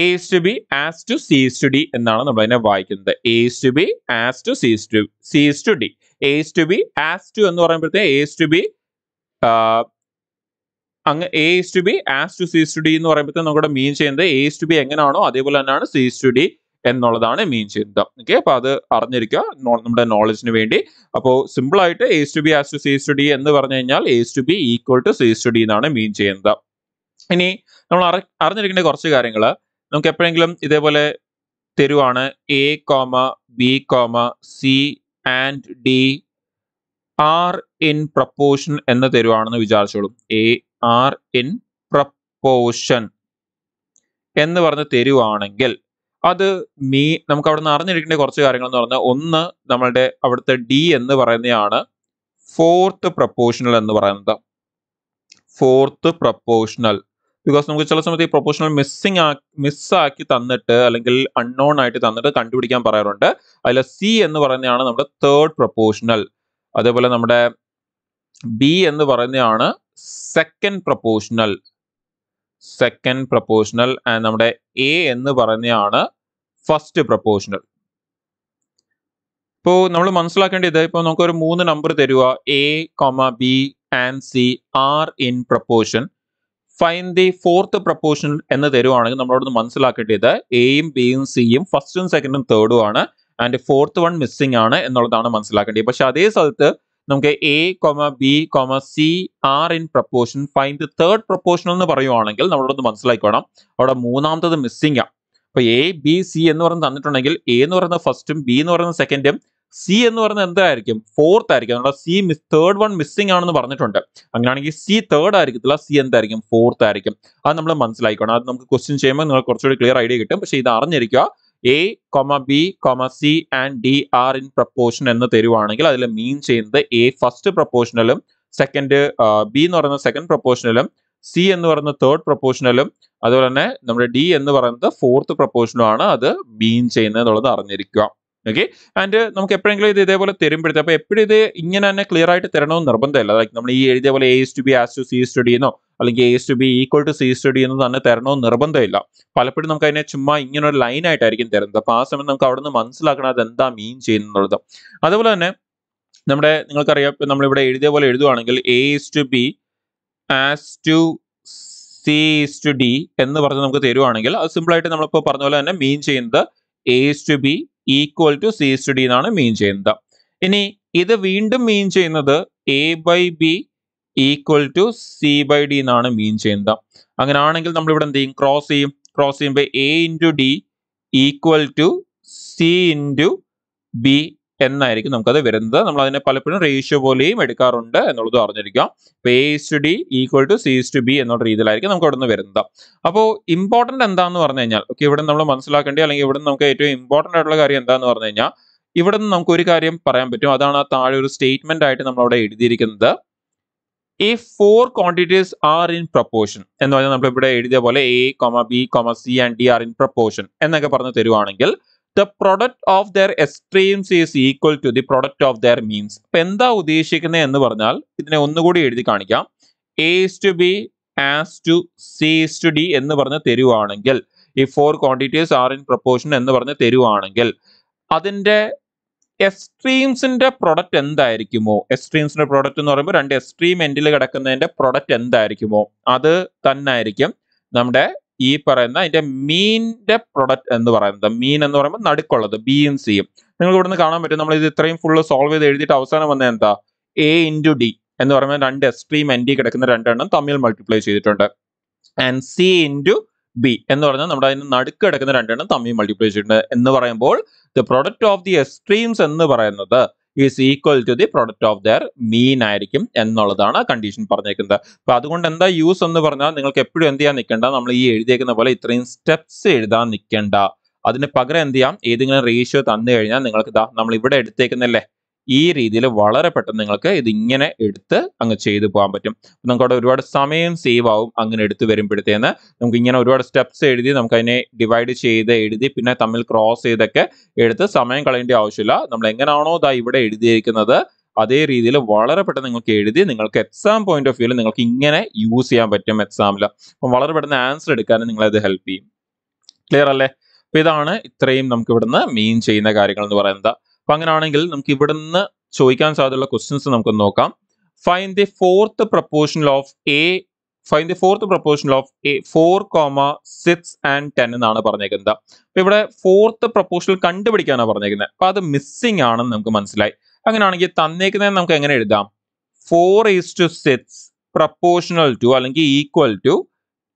A's to B as to C's to D എന്നാണ് നമ്മൾ അതിനെ വായിക്കുന്നത് A's to B as to C's to C's to D A's to B as to എന്ന് പറയുമ്പോഴത്തെ എസ് ടു ബി അങ്ങ് A is to B as to C to D എന്ന് പറയുമ്പോൾ നമ്മുടെ മീൻ ചെയ്യുന്നത് എ ഇസ് ടു ബി എങ്ങനെയാണോ അതേപോലെ തന്നെയാണ് സി ഇസ് ടു ഡി എന്നുള്ളതാണ് മീൻ ചെയ്യുന്നത് ഓക്കെ അപ്പൊ അത് അറിഞ്ഞിരിക്കുക നമ്മുടെ നോളജിന് വേണ്ടി അപ്പോൾ സിമ്പിൾ ആയിട്ട് is to B as to C to D എന്ന് പറഞ്ഞു കഴിഞ്ഞാൽ is to B equal to C to D എന്നാണ് മീൻ ചെയ്യുന്നത് ഇനി നമ്മൾ അറിഞ്ഞിരിക്കേണ്ട കുറച്ച് കാര്യങ്ങൾ നമുക്ക് എപ്പോഴെങ്കിലും ഇതേപോലെ തരുവാണ് A comma B comma C and D are in proportion എന്ന് തരുവാണെന്ന് വിചാരിച്ചോളും എ ആർ ഇൻ പ്രപ്പോഷൻ എന്ന് പറഞ്ഞ് തരുവാണെങ്കിൽ അത് മീ നമുക്ക് അവിടെ നിന്ന് അറിഞ്ഞിരിക്കേണ്ട കുറച്ച് കാര്യങ്ങൾ എന്ന് പറഞ്ഞാൽ ഒന്ന് നമ്മളുടെ അവിടുത്തെ ഡി എന്ന് പറയുന്നതാണ് ഫോർത്ത് പ്രപ്പോഷണൽ എന്ന് പറയുന്നത് ഫോർത്ത് പ്രപ്പോഷണൽ ബിക്കോസ് നമുക്ക് ചില സമയത്ത് ഈ പ്രൊപ്പോഷണൽ മിസ്സിങ് ആ മിസ്സാക്കി തന്നിട്ട് അല്ലെങ്കിൽ അൺനോൺ ആയിട്ട് തന്നിട്ട് കണ്ടുപിടിക്കാൻ പറയാറുണ്ട് അതിൽ സി എന്ന് പറയുന്നതാണ് നമ്മുടെ തേർഡ് പ്രൊപ്പോഷണൽ അതേപോലെ നമ്മുടെ ബി എന്ന് പറയുന്നതാണ് second proportional second proportional and നമ്മുടെ എ എന്ന് പറഞ്ഞാണ് ഫസ്റ്റ് പ്രപ്പോഷണൽ ഇപ്പോൾ നമ്മൾ മനസ്സിലാക്കേണ്ടത് ഇപ്പോൾ നമുക്കൊരു മൂന്ന് നമ്പർ തരുക A comma B and C are in proportion find the fourth proportional എന്ന് തരുവാണെങ്കിൽ നമ്മളോട് മനസ്സിലാക്കേണ്ടത് എയും ബിയും സിയും ഫസ്റ്റും സെക്കൻഡും തേർഡും ആണ് ആൻഡ് ഫോർത്ത് വൺ മിസ്സിംഗ് ആണ് എന്നുള്ളതാണ് മനസ്സിലാക്കേണ്ടത് പക്ഷെ അതേ സ്ഥലത്ത് നമുക്ക് A comma B comma C are in proportion find the third proportion എന്ന് പറയുവാണെങ്കിൽ നമ്മളോടൊന്ന് മനസ്സിലാക്കണം അവിടെ മൂന്നാമത്തത് മിസ്സിംഗ് ആണ് അപ്പൊ എ ബി സി എന്ന് പറഞ്ഞ് തന്നിട്ടുണ്ടെങ്കിൽ എ എന്ന് പറയുന്ന ഫസ്റ്റും ബി എന്ന് പറയുന്ന സെക്കൻഡും സി എന്ന് പറയുന്നത് എന്തായിരിക്കും ഫോർത്ത് ആയിരിക്കും നമ്മുടെ C miss third one missing ആണെന്ന് പറഞ്ഞിട്ടുണ്ട് അങ്ങനെയാണെങ്കിൽ സി തേർഡ് ആയിരിക്കത്തില്ല സി എന്തായിരിക്കും ഫോർത്ത് ആയിരിക്കും അത് നമ്മൾ മനസ്സിലാക്കണം അത് നമുക്ക് ക്വസ്റ്റ്യൻ ചെയ്യുമ്പോൾ നിങ്ങൾ കുറച്ചുകൂടി ക്ലിയർ ഐഡിയ കിട്ടും പക്ഷേ ഇത് അറിഞ്ഞിരിക്കുക A comma B comma C and D are in proportion എന്ന് തരുവാണെങ്കിൽ അതിൽ മീൻ ചെയ്യുന്നത് എ ഫസ്റ്റ് പ്രപ്പോർഷനിലും സെക്കൻഡ് ബി എന്ന് പറയുന്ന സെക്കൻഡ് പ്രപ്പോർഷനിലും സി എന്ന് പറയുന്ന തേർഡ് പ്രപ്പോർഷനിലും അതുപോലെ തന്നെ നമ്മുടെ ഡി എന്ന് പറയുന്നത് ഫോർത്ത് പ്രപ്പോർഷനുമാണ് അത് മീൻ ചെയ്യുന്നത് എന്നുള്ളത് അറിഞ്ഞിരിക്കുക ഓക്കെ ആൻഡ് നമുക്ക് എപ്പോഴെങ്കിലും ഇത് ഇതേപോലെ തരുമ്പോഴത്തെ അപ്പോൾ എപ്പോഴും ഇത് ഇങ്ങനെ തന്നെ ക്ലിയർ ആയിട്ട് തരണമെന്ന് നിർബന്ധമില്ല ലൈക്ക് നമ്മൾ ഈ എഴുതിയ പോലെ A's to B as to C study എന്നോ അല്ലെങ്കിൽ A's to B equal to C study തന്നെ തരണമെന്ന് നിർബന്ധമില്ല പലപ്പോഴും നമുക്ക് അതിനെ ചുമ്മാ ഇങ്ങനെ ഒരു ആയിട്ടായിരിക്കും തരുന്നത് അപ്പോൾ ആ സമയം നമുക്ക് അവിടെ നിന്ന് മനസ്സിലാക്കണം അത് എന്താ മീൻ ചെയ്യുന്നുള്ളത് അതുപോലെ തന്നെ നമ്മുടെ നിങ്ങൾക്കറിയാം നമ്മളിവിടെ എഴുതിയ പോലെ എഴുതുവാണെങ്കിൽ A's to B as to C to D എന്ന് പറഞ്ഞ് നമുക്ക് തരുവാണെങ്കിൽ അത് സിമ്പിളായിട്ട് നമ്മളിപ്പോൾ പറഞ്ഞ പോലെ തന്നെ മീൻ ചെയ്യുന്നത് A's to B equal to C A's D എന്നാണ് മീൻ ചെയ്യുന്നത് ഇനി ഇത് വീണ്ടും മീൻ ചെയ്യുന്നത് A by B equal to C by D എന്നാണ് മീൻ ചെയ്യുന്നത് അങ്ങനെയാണെങ്കിൽ നമ്മൾ ഇവിടെ എന്ത് ചെയ്യും ക്രോസ് ചെയ്യും ക്രോസ് ചെയ്യുമ്പോൾ A into D equal to C into B എന്നായിരിക്കും നമുക്കത് വരുന്നത് നമ്മൾ അതിനെ പലപ്പോഴും റേഷ്യോ പോലെയും എടുക്കാറുണ്ട് എന്നുള്ളത് അറിഞ്ഞിരിക്കാം A to D equal to C to B എന്നുള്ള രീതിയിലായിരിക്കും നമുക്ക് അവിടെ നിന്ന് വരുന്നത് അപ്പോൾ ഇമ്പോർട്ടന്റ് എന്താണെന്ന് പറഞ്ഞു കഴിഞ്ഞാൽ ഓക്കെ ഇവിടെ നമ്മൾ മനസ്സിലാക്കേണ്ടി അല്ലെങ്കിൽ ഇവിടെ നമുക്ക് ഏറ്റവും ഇമ്പോർട്ടൻ്റ് ആയിട്ടുള്ള കാര്യം എന്താന്ന് പറഞ്ഞു കഴിഞ്ഞാൽ ഇവിടെ നിന്ന് നമുക്ക് ഒരു കാര്യം പറയാൻ പറ്റും അതാണ് താഴെ ഒരു സ്റ്റേറ്റ്മെന്റ് ആയിട്ട് നമ്മൾ അവിടെ എഴുതിയിരിക്കുന്നത് ഈ four quantities are in proportion എന്ന് പറഞ്ഞാൽ നമ്മൾ ഇവിടെ എഴുതിയ പോലെ A comma B comma C and D are in proportion എന്നൊക്കെ പറഞ്ഞു തരുവാണെങ്കിൽ the product of their extremes is equal to the product of their means അപ്പം എന്താ ഉദ്ദേശിക്കുന്നത് എന്ന് പറഞ്ഞാൽ ഇതിനെ ഒന്നുകൂടി എഴുതി കാണിക്കാം A's to B as to C's to D എന്ന് പറഞ്ഞ് തരുവാണെങ്കിൽ ഈ four quantities are in proportion എന്ന് പറഞ്ഞ് തരുവാണെങ്കിൽ അതിൻ്റെ എക്സ്ട്രീംസിന്റെ പ്രൊഡക്റ്റ് എന്തായിരിക്കുമോ എക്സ്ട്രീംസിന്റെ പ്രൊഡക്റ്റ് എന്ന് പറയുമ്പോൾ രണ്ട് എക്സ്ട്രീം എൻഡിൽ കിടക്കുന്നതിന്റെ പ്രൊഡക്റ്റ് എന്തായിരിക്കുമോ അത് തന്നെ ആയിരിക്കും നമ്മുടെ ഈ പറയുന്ന അതിന്റെ മീനിന്റെ പ്രൊഡക്റ്റ് എന്ന് പറയുന്നത് മീൻ എന്ന് പറയുമ്പോൾ നടുക്കുള്ളത് ബിയും സിയും നിങ്ങൾക്ക് നിന്ന് കാണാൻ പറ്റും നമ്മൾ ഇത് ഇത്രയും ഫുള്ള് സോൾവ് ചെയ്ത് എഴുതിയിട്ട് അവസാനം വന്നത് എന്താ എ ഇൻറ്റു ഡി എന്ന് പറയുമ്പോൾ രണ്ട് എക്സ്ട്രീം എൻ ഡി കിടക്കുന്ന രണ്ടെണ്ണം തമ്മിൽ മൾട്ടിപ്ലൈ ചെയ്തിട്ടുണ്ട് ആൻഡ് സി ഇൻറ്റു ബി എന്ന് പറഞ്ഞാൽ നമ്മുടെ അതിന് നടുക്ക് കിടക്കുന്ന രണ്ടെണ്ണം തമ്മിൽ മൾട്ടിപ്ലൈ ചെയ്തിട്ടുണ്ട് എന്ന് പറയുമ്പോൾ the product of the extremes എന്ന് പറയുന്നത് is equal to the product of their mean ആയിരിക്കും എന്നുള്ളതാണ് കണ്ടീഷൻ പറഞ്ഞേക്കുന്നത് അപ്പൊ അതുകൊണ്ട് എന്താ യൂസ് എന്ന് പറഞ്ഞാൽ നിങ്ങൾക്ക് എപ്പോഴും എന്ത് ചെയ്യാൻ നിൽക്കേണ്ട നമ്മൾ ഈ എഴുതിയേക്കുന്ന പോലെ ഇത്രയും സ്റ്റെപ്സ് എഴുതാൻ നിൽക്കേണ്ട അതിന് പകരം എന്ത് ചെയ്യാം ഏതെങ്കിലും റേഷ്യോ തന്നു കഴിഞ്ഞാൽ നിങ്ങൾക്ക് ഇതാ നമ്മൾ ഇവിടെ എടുത്തേക്കുന്നല്ലേ ഈ രീതിയിൽ വളരെ പെട്ടെന്ന് നിങ്ങൾക്ക് ഇത് ഇങ്ങനെ എടുത്ത് അങ്ങ് ചെയ്തു പോകാൻ പറ്റും നമുക്ക് അവിടെ ഒരുപാട് സമയം സേവ് ആവും അങ്ങനെ എടുത്ത് വരുമ്പോഴത്തേന്ന് നമുക്ക് ഇങ്ങനെ ഒരുപാട് സ്റ്റെപ്സ് എഴുതി നമുക്ക് അതിനെ ഡിവൈഡ് ചെയ്ത് എഴുതി പിന്നെ തമ്മിൽ ക്രോസ് ചെയ്തൊക്കെ എടുത്ത് സമയം കളയേണ്ട ആവശ്യമില്ല നമ്മൾ എങ്ങനെയാണോ ഇതാ ഇവിടെ എഴുതിയിരിക്കുന്നത് അതേ രീതിയിൽ വളരെ പെട്ടെന്ന് നിങ്ങൾക്ക് എഴുതി നിങ്ങൾക്ക് എക്സാം പോയിന്റ് ഓഫ് വ്യൂവിൽ നിങ്ങൾക്ക് ഇങ്ങനെ യൂസ് ചെയ്യാൻ പറ്റും എക്സാമിൽ അപ്പം വളരെ പെട്ടെന്ന് ആൻസർ എടുക്കാനും നിങ്ങളത് ഹെൽപ്പ് ചെയ്യും ക്ലിയർ അല്ലേ അപ്പം ഇതാണ് ഇത്രയും നമുക്ക് ഇവിടുന്ന് മെയിൻ ചെയ്യുന്ന കാര്യങ്ങൾ എന്ന് പറയുന്നത് അപ്പൊ അങ്ങനെയാണെങ്കിൽ നമുക്ക് ഇവിടുന്ന് ചോദിക്കാൻ സാധ്യതയുള്ള ക്വസ്റ്റ്യൻസ് നമുക്ക് നോക്കാം find the fourth proportion of a find the fourth proportion of a four comma six and ten എന്നാണ് പറഞ്ഞേക്കുന്നത് അപ്പൊ ഇവിടെ ഫോർത്ത് പ്രപ്പോർഷൻ കണ്ടുപിടിക്കാനാണ് പറഞ്ഞേക്കുന്നത് അപ്പൊ അത് മിസ്സിംഗ് ആണെന്ന് നമുക്ക് മനസ്സിലായി അങ്ങനെയാണെങ്കിൽ തന്നേക്കുന്നത് നമുക്ക് എങ്ങനെ എഴുതാം four is to six proportional to അല്ലെങ്കിൽ equal to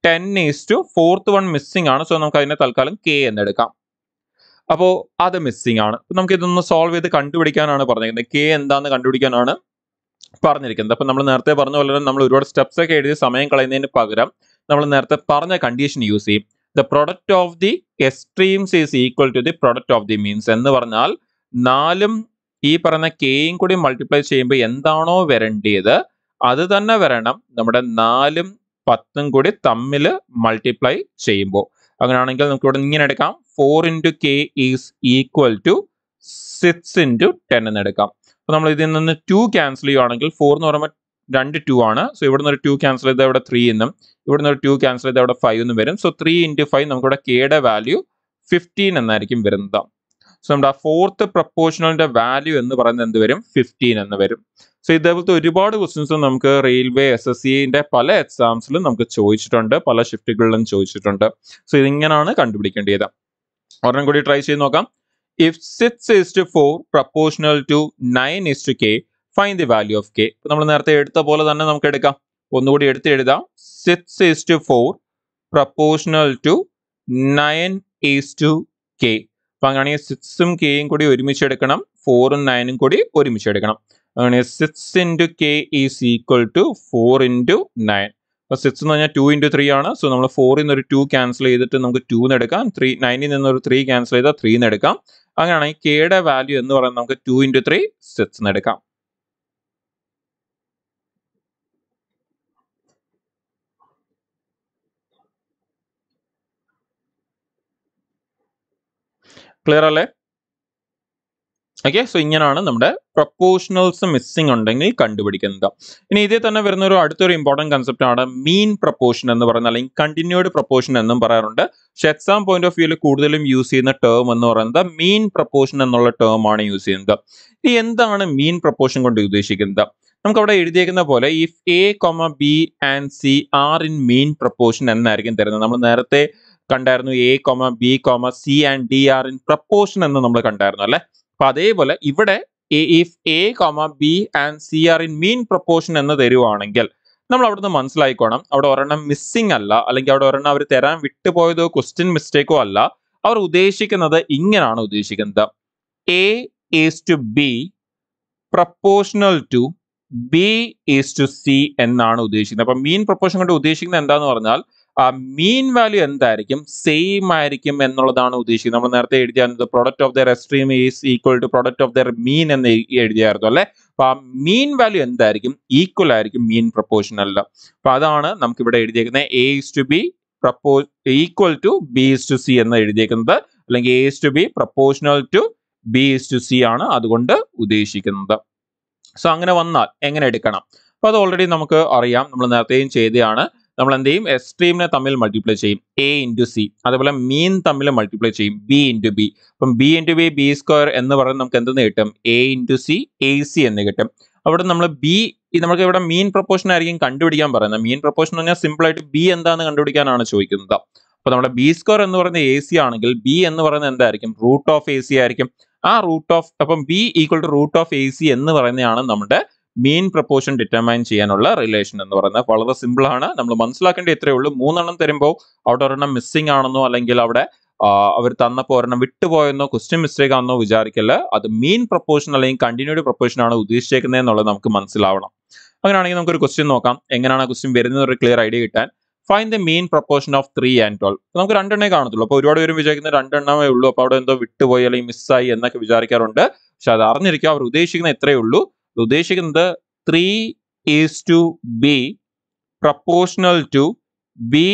ten is to fourth one missing ആണ് സോ നമുക്ക് അതിനെ തൽക്കാലം കെ എന്ന് എടുക്കാം അപ്പോൾ അത് മിസ്സിംഗ് ആണ് നമുക്ക് ഇതൊന്ന് സോൾവ് ചെയ്ത് കണ്ടുപിടിക്കാനാണ് പറഞ്ഞിരിക്കുന്നത് കെ എന്താന്ന് കണ്ടുപിടിക്കാനാണ് പറഞ്ഞിരിക്കുന്നത് അപ്പം നമ്മൾ നേരത്തെ പറഞ്ഞ പോലെ നമ്മൾ ഒരുപാട് സ്റ്റെപ്സ് ഒക്കെ എഴുതി സമയം കളയുന്നതിന് പകരം നമ്മൾ നേരത്തെ പറഞ്ഞ കണ്ടീഷൻ യൂസ് ചെയ്യും the product of the extremes is equal to the product of the means എന്ന് പറഞ്ഞാൽ നാലും ഈ പറഞ്ഞ കെയും കൂടി മൾട്ടിപ്ലൈ ചെയ്യുമ്പോൾ എന്താണോ വരേണ്ടത് അത് തന്നെ വരണം നമ്മുടെ നാലും പത്തും കൂടി തമ്മിൽ മൾട്ടിപ്ലൈ ചെയ്യുമ്പോൾ അങ്ങനെയാണെങ്കിൽ നമുക്ക് ഇവിടെ ഇങ്ങനെ എടുക്കാം four into K is equal to six into ten എന്ന് എടുക്കാം അപ്പോൾ നമ്മൾ ഇതിൽ നിന്ന് ടു ക്യാൻസൽ ചെയ്യുകയാണെങ്കിൽ ഫോർ എന്ന് പറയുമ്പോൾ രണ്ട് ടു ആണ് സോ ഇവിടെ നിന്ന് ഒരു ടു ക്യാൻസൽ ചെയ്താൽ ഇവിടെ ത്രീ എന്നും ഇവിടെ നിന്ന് ഒരു ടു ക്യാൻസൽ ചെയ്താൽ ഇവിടെ ഫൈവ് എന്നും വരും സോ ത്രീ ഇൻറ്റു ഫൈവ് നമുക്കിവിടെ കെയുടെ വാല്യൂ ഫിഫ്റ്റീൻ എന്നായിരിക്കും വരുന്നത് സോ നമ്മുടെ ആ ഫോർത്ത് പ്രപ്പോർഷണലിന്റെ വാല്യൂ എന്ന് പറയുന്നത് എന്ത് വരും ഫിഫ്റ്റീൻ എന്ന് വരും സോ ഇതേപോലത്തെ ഒരുപാട് ക്വസ്റ്റ്യൻസ് നമുക്ക് റെയിൽവേ എസ് എസ് സിൻ്റെ പല എക്സാംസിലും നമുക്ക് ചോദിച്ചിട്ടുണ്ട് പല ഷിഫ്റ്റുകളിലും ചോദിച്ചിട്ടുണ്ട് സോ ഇതിങ്ങനെയാണ് കണ്ടുപിടിക്കേണ്ടത് ഒരെണ്ണം കൂടി ട്രൈ ചെയ്ത് നോക്കാം if six is to four proportional to nine is to K find the value of K നമ്മൾ നേരത്തെ എടുത്ത പോലെ തന്നെ നമുക്ക് എടുക്കാം ഒന്നുകൂടി എടുത്ത് എഴുതാം six is to four proportional to nine to K അപ്പൊ അങ്ങനെയാണെങ്കിൽ സിക്സും കെയും കൂടി ഒരുമിച്ച് എടുക്കണം ഫോറും നയനും കൂടി ഒരുമിച്ച് എടുക്കണം അങ്ങനെ six into K is equal to four into nine six എന്ന് പറഞ്ഞാൽ ടു ഇൻറ്റു ത്രീ ആണ് സോ നമ്മൾ ഫോറിൽ നിന്ന് ഒരു ടു ക്യാൻസൽ ചെയ്തിട്ട് നമുക്ക് ടു എന്ന് എടുക്കാം ത്രീ നയനിൽ നിന്ന് ഒരു ത്രീ ക്യാൻസൽ ചെയ്താൽ ത്രീ എന്ന് എടുക്കാം അങ്ങനെയാണെങ്കിൽ കെയുടെ വാല്യൂ എന്ന് പറയുന്നത് നമുക്ക് ടു ഇൻറ്റു ത്രീ സിക്സ് എന്ന് എടുക്കാം ക്ലിയർ അല്ലേ ഓക്കെ സോ ഇങ്ങനെയാണ് നമ്മുടെ പ്രപ്പോഷണൽസ് മിസ്സിംഗ് ഉണ്ടെങ്കിൽ കണ്ടുപിടിക്കുന്നത് ഇനി ഇതേ തന്നെ വരുന്ന ഒരു അടുത്തൊരു ഇമ്പോർട്ടൻറ്റ് കൺസെപ്റ്റ് ആണ് മീൻ പ്രപ്പോഷൻ എന്ന് പറയുന്നത് അല്ലെങ്കിൽ കണ്ടിന്യൂഡ് പ്രപ്പോഷൻ എന്നും പറയാറുണ്ട് പക്ഷെ എക്സാം പോയിന്റ് ഓഫ് വ്യൂവിൽ കൂടുതലും യൂസ് ചെയ്യുന്ന ടേം എന്ന് പറയുന്നത് മീൻ പ്രപ്പോഷൻ എന്നുള്ള ടേം ആണ് യൂസ് ചെയ്യുന്നത് ഇനി എന്താണ് മീൻ പ്രപ്പോഷൻ കൊണ്ട് ഉദ്ദേശിക്കുന്നത് നമുക്കവിടെ എഴുതിയേക്കുന്ന പോലെ if A comma B and C are in mean proportion എന്നായിരിക്കും തരുന്നത് നമ്മൾ നേരത്തെ കണ്ടായിരുന്നു A comma B comma C and D are in proportion എന്ന് നമ്മൾ കണ്ടായിരുന്നു അല്ലേ അപ്പൊ അതേപോലെ ഇവിടെ if A comma B and C are in mean proportion എന്ന് തരുവാണെങ്കിൽ നമ്മൾ അവിടുന്ന് മനസ്സിലായിക്കോണം അവിടെ ഒരെണ്ണം മിസ്സിംഗ് അല്ല അല്ലെങ്കിൽ അവിടെ ഒരെണ്ണം അവർ തരാൻ വിട്ടുപോയതോ ക്വസ്റ്റ്യൻ മിസ്റ്റേക്കോ അല്ല അവർ ഉദ്ദേശിക്കുന്നത് ഇങ്ങനെയാണ് ഉദ്ദേശിക്കുന്നത് A is to B proportional to B is to C എന്നാണ് ഉദ്ദേശിക്കുന്നത് അപ്പൊ മീൻ പ്രപ്പോർഷൻ കൊണ്ട് ഉദ്ദേശിക്കുന്നത് എന്താന്ന് പറഞ്ഞാൽ മീൻ വാല്യൂ എന്തായിരിക്കും സെയിം ആയിരിക്കും എന്നുള്ളതാണ് ഉദ്ദേശിക്കുന്നത് നമ്മൾ നേരത്തെ എഴുതിയായിരുന്നത് product of their extreme is equal to product of their mean എന്ന് എഴുതിയായിരുന്നു അല്ലെ അപ്പൊ ആ മീൻ വാല്യൂ എന്തായിരിക്കും ഈക്വൽ ആയിരിക്കും മീൻ പ്രപ്പോർഷനല്ല അപ്പൊ അതാണ് നമുക്ക് ഇവിടെ എഴുതിയേക്കുന്നത് A is to B propo equal to B is to C എന്ന് എഴുതിയേക്കുന്നത് അല്ലെങ്കിൽ A is to B proportional to B is to C ആണ് അതുകൊണ്ട് ഉദ്ദേശിക്കുന്നത് സോ അങ്ങനെ വന്നാൽ എങ്ങനെ എടുക്കണം അപ്പൊ അത് ഓൾറെഡി നമുക്ക് അറിയാം നമ്മൾ നേരത്തെയും ചെയ്തതാണ് നമ്മൾ എന്ത് ചെയ്യും എക്സ്ട്രീമിനെ തമ്മിൽ മൾട്ടിപ്ലൈ ചെയ്യും എ ഇൻറ്റു സി അതുപോലെ മീൻ തമ്മിൽ മൾട്ടിപ്ലൈ ചെയ്യും ബി ഇൻറ്റു ബി അപ്പം B into B B square എന്ന് പറയുന്നത് നമുക്ക് എന്തെന്ന് കിട്ടും A into C A C എന്ന് കിട്ടും അവിടെ നമ്മൾ ബി നമുക്ക് ഇവിടെ മീൻ പ്രപ്പോർഷൻ ആയിരിക്കും കണ്ടുപിടിക്കാൻ പറയുന്നത് മീൻ പ്രപ്പോർഷൻ എന്ന് പറഞ്ഞാൽ സിമ്പിളായിട്ട് ബി എന്താണെന്ന് കണ്ടുപിടിക്കാനാണ് ചോദിക്കുന്നത് അപ്പോൾ നമ്മുടെ ബി സ്ക്വയർ എന്ന് പറയുന്നത് എ സി ആണെങ്കിൽ ബി എന്ന് പറയുന്നത് എന്തായിരിക്കും റൂട്ട് ഓഫ് എ സി ആയിരിക്കും ആ റൂട്ട് ഓഫ് അപ്പം B equal to root of A C എന്ന് പറയുന്നതാണ് നമ്മുടെ മീൻ പ്രപ്പോർഷൻ ഡിറ്റർമൈൻ ചെയ്യാനുള്ള റിലേഷൻ എന്ന് പറയുന്നത് വളരെ സിമ്പിളാണ് നമ്മൾ മനസ്സിലാക്കേണ്ടത് ഇത്രയേ ഉള്ളൂ മൂന്നെണ്ണം തരുമ്പോൾ അവിടെ ഒരെണ്ണം മിസ്സിംഗ് ആണെന്നോ അല്ലെങ്കിൽ അവിടെ അവർ തന്നപ്പോൾ ഒരെണ്ണം വിട്ടുപോയെന്നോ ക്വസ്റ്റ്യൻ മിസ്റ്റേക്ക് ആണെന്നോ വിചാരിക്കല്ല അത് മീൻ പ്രപ്പോർഷൻ അല്ലെങ്കിൽ കണ്ടിന്യൂഡ് പ്രപ്പോർഷൻ ആണ് ഉദ്ദേശിച്ചേക്കുന്നത് എന്നുള്ളത് നമുക്ക് മനസ്സിലാവണം അങ്ങനെയാണെങ്കിൽ നമുക്കൊരു ക്വസ്റ്റ്യൻ നോക്കാം എങ്ങനെയാണ് ആ ക്വസ്റ്റ്യൻ വരുന്നത് ഒരു ക്ലിയർ ഐഡിയ കിട്ടാൻ find the mean proportion of three and twelve നമുക്ക് രണ്ടെണ്ണേ കാണത്തുള്ളൂ അപ്പോൾ ഒരുപാട് പേരും വിചാരിക്കുന്നത് രണ്ടെണ്ണമേ ഉള്ളൂ അപ്പോൾ അവിടെ എന്തോ വിട്ടുപോയി അല്ലെങ്കിൽ മിസ്സായി എന്നൊക്കെ വിചാരിക്കാറുണ്ട് പക്ഷെ അത് അറിഞ്ഞിരിക്കുക അവർ ഉദ്ദേശിക്കുന്ന എത്രയേ ഉള്ളൂ ഉദ്ദേശിക്കുന്നത് three is to B proportional to B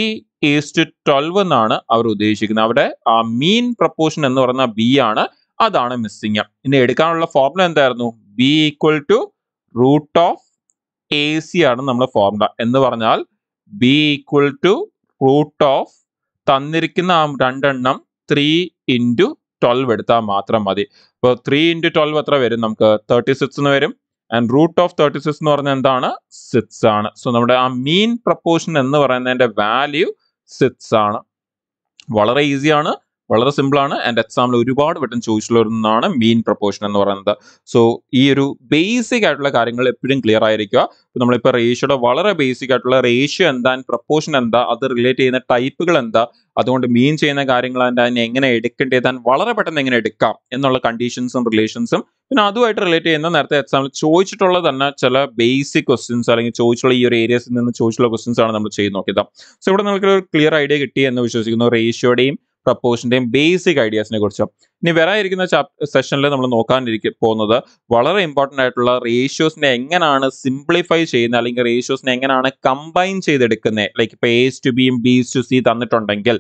is to twelve എന്നാണ് അവർ ഉദ്ദേശിക്കുന്നത് അവിടെ ആ മീൻ പ്രപ്പോർഷൻ എന്ന് പറയുന്ന ബി ആണ് അതാണ് മിസ്സിങ് ഇനി എടുക്കാനുള്ള ഫോർമുല എന്തായിരുന്നു B equal to root of A C ആണ് നമ്മുടെ ഫോർമുല എന്ന് പറഞ്ഞാൽ B equal to root of തന്നിരിക്കുന്ന ആ രണ്ടെണ്ണം ത്രീ ഇൻറ്റു ട്വൽവ് എടുത്താൽ മാത്രം മതി അപ്പോൾ ത്രീ ഇൻറ്റു ട്വൽവ് എത്ര വരും നമുക്ക് തേർട്ടി സിക്സ് എന്ന് വരും and root of thirty six എന്ന് പറഞ്ഞാൽ എന്താണ് സിക്സ് ആണ് സോ നമ്മുടെ ആ മീൻ പ്രപ്പോർഷൻ എന്ന് പറയുന്നതിന്റെ വാല്യൂ സിക്സ് ആണ് വളരെ ഈസിയാണ് വളരെ സിമ്പിൾ ആണ് ആൻഡ് എക്സാമിൽ ഒരുപാട് വട്ടം ചോദിച്ചിട്ടുള്ള ഒന്നാണ് മീൻ പ്രപ്പോർഷൻ എന്ന് പറയുന്നത് സോ ഈ ഒരു ബേസിക് ആയിട്ടുള്ള കാര്യങ്ങൾ എപ്പോഴും ക്ലിയർ ആയിരിക്കുക ഇപ്പോൾ നമ്മളിപ്പോൾ റേഷ്യോടെ വളരെ ബേസിക് ആയിട്ടുള്ള റേഷ്യോ എന്താ പ്രപ്പോർഷൻ എന്താ അത് റിലേറ്റ് ചെയ്യുന്ന ടൈപ്പുകൾ എന്താ അതുകൊണ്ട് മീൻ ചെയ്യുന്ന കാര്യങ്ങൾ അതിനെ എങ്ങനെ എടുക്കേണ്ടത് വളരെ പെട്ടെന്ന് എങ്ങനെ എടുക്കാം എന്നുള്ള കണ്ടീഷൻസും റിലേഷൻസും പിന്നെ അതുമായിട്ട് റിലേറ്റ് ചെയ്യുന്ന നേരത്തെ എക്സാമിൽ ചോദിച്ചിട്ടുള്ള തന്നെ ചില ബേസിക് ക്വസ്റ്റ്യൻസ് അല്ലെങ്കിൽ ചോദിച്ചുള്ള ഈ ഒരു ഏരിയസിൽ നിന്ന് ചോദിച്ചുള്ള ക്വസ്റ്റ്യൻസ് ആണ് നമ്മൾ ചെയ്ത് നോക്കിയത് സോ ഇവിടെ നിങ്ങൾക്ക് ഒരു ക്ലിയർ ഐഡിയ കിട്ടി എന്ന് വിശ്വസിക്കുന്നു റേഷ്യോയുടെയും പ്രപ്പോഷൻ്റെയും ബേസിക് ഐഡിയാസിനെ കുറിച്ച് ഇനി വരാനിരിക്കുന്ന സെഷനിൽ നമ്മൾ നോക്കാനിരിക്കും പോകുന്നത് വളരെ ഇമ്പോർട്ടൻ്റ് ആയിട്ടുള്ള റേഷ്യോസിനെ എങ്ങനെയാണ് സിംപ്ലിഫൈ ചെയ്യുന്നത് അല്ലെങ്കിൽ റേഷ്യോസിനെ എങ്ങനെയാണ് കമ്പൈൻ ചെയ്തെടുക്കുന്നത് ലൈക്ക് ഇപ്പോൾ എസ് ടു ബിയും ബി ടു സി തന്നിട്ടുണ്ടെങ്കിൽ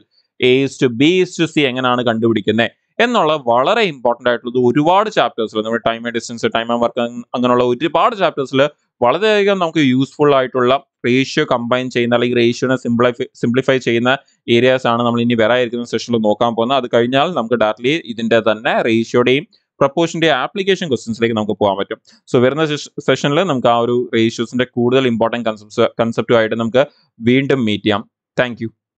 A's to B to C എങ്ങനെയാണ് കണ്ടുപിടിക്കുന്നത് എന്നുള്ള വളരെ ഇമ്പോർട്ടൻ്റ് ആയിട്ടുള്ളത് ഒരുപാട് ചാപ്റ്റേഴ്സിൽ നമ്മുടെ time and distance time and work അങ്ങനെയുള്ള ഒരുപാട് ചാപ്റ്റേഴ്സിൽ വളരെയധികം നമുക്ക് യൂസ്ഫുൾ ആയിട്ടുള്ള റേഷ്യോ കമ്പൈൻ ചെയ്യുന്ന അല്ലെങ്കിൽ റേഷ്യോനെ സിംപ്ലിഫൈ സിംപ്ലിഫൈ ചെയ്യുന്ന ഏരിയാസ് ആണ് നമ്മൾ ഇനി വരായിരിക്കുന്ന സെഷനിൽ നോക്കാൻ പോകുന്നത് അത് കഴിഞ്ഞാൽ നമുക്ക് ഡയറക്ട്ലി ഇതിൻ്റെ തന്നെ റേഷ്യോടെയും പ്രപ്പോഷൻ്റെ ആപ്ലിക്കേഷൻ ക്വസ്റ്റ്യൻസിലേക്ക് നമുക്ക് പോകാൻ പറ്റും സോ വരുന്ന സെഷനിൽ നമുക്ക് ആ ഒരു റേഷ്യോസിൻ്റെ കൂടുതൽ ഇമ്പോർട്ടൻറ്റ് കൺസെപ്റ്റ് കൺസെപ്റ്റുമായിട്ട് നമുക്ക് വീണ്ടും മീറ്റ് ചെയ്യാം താങ്ക്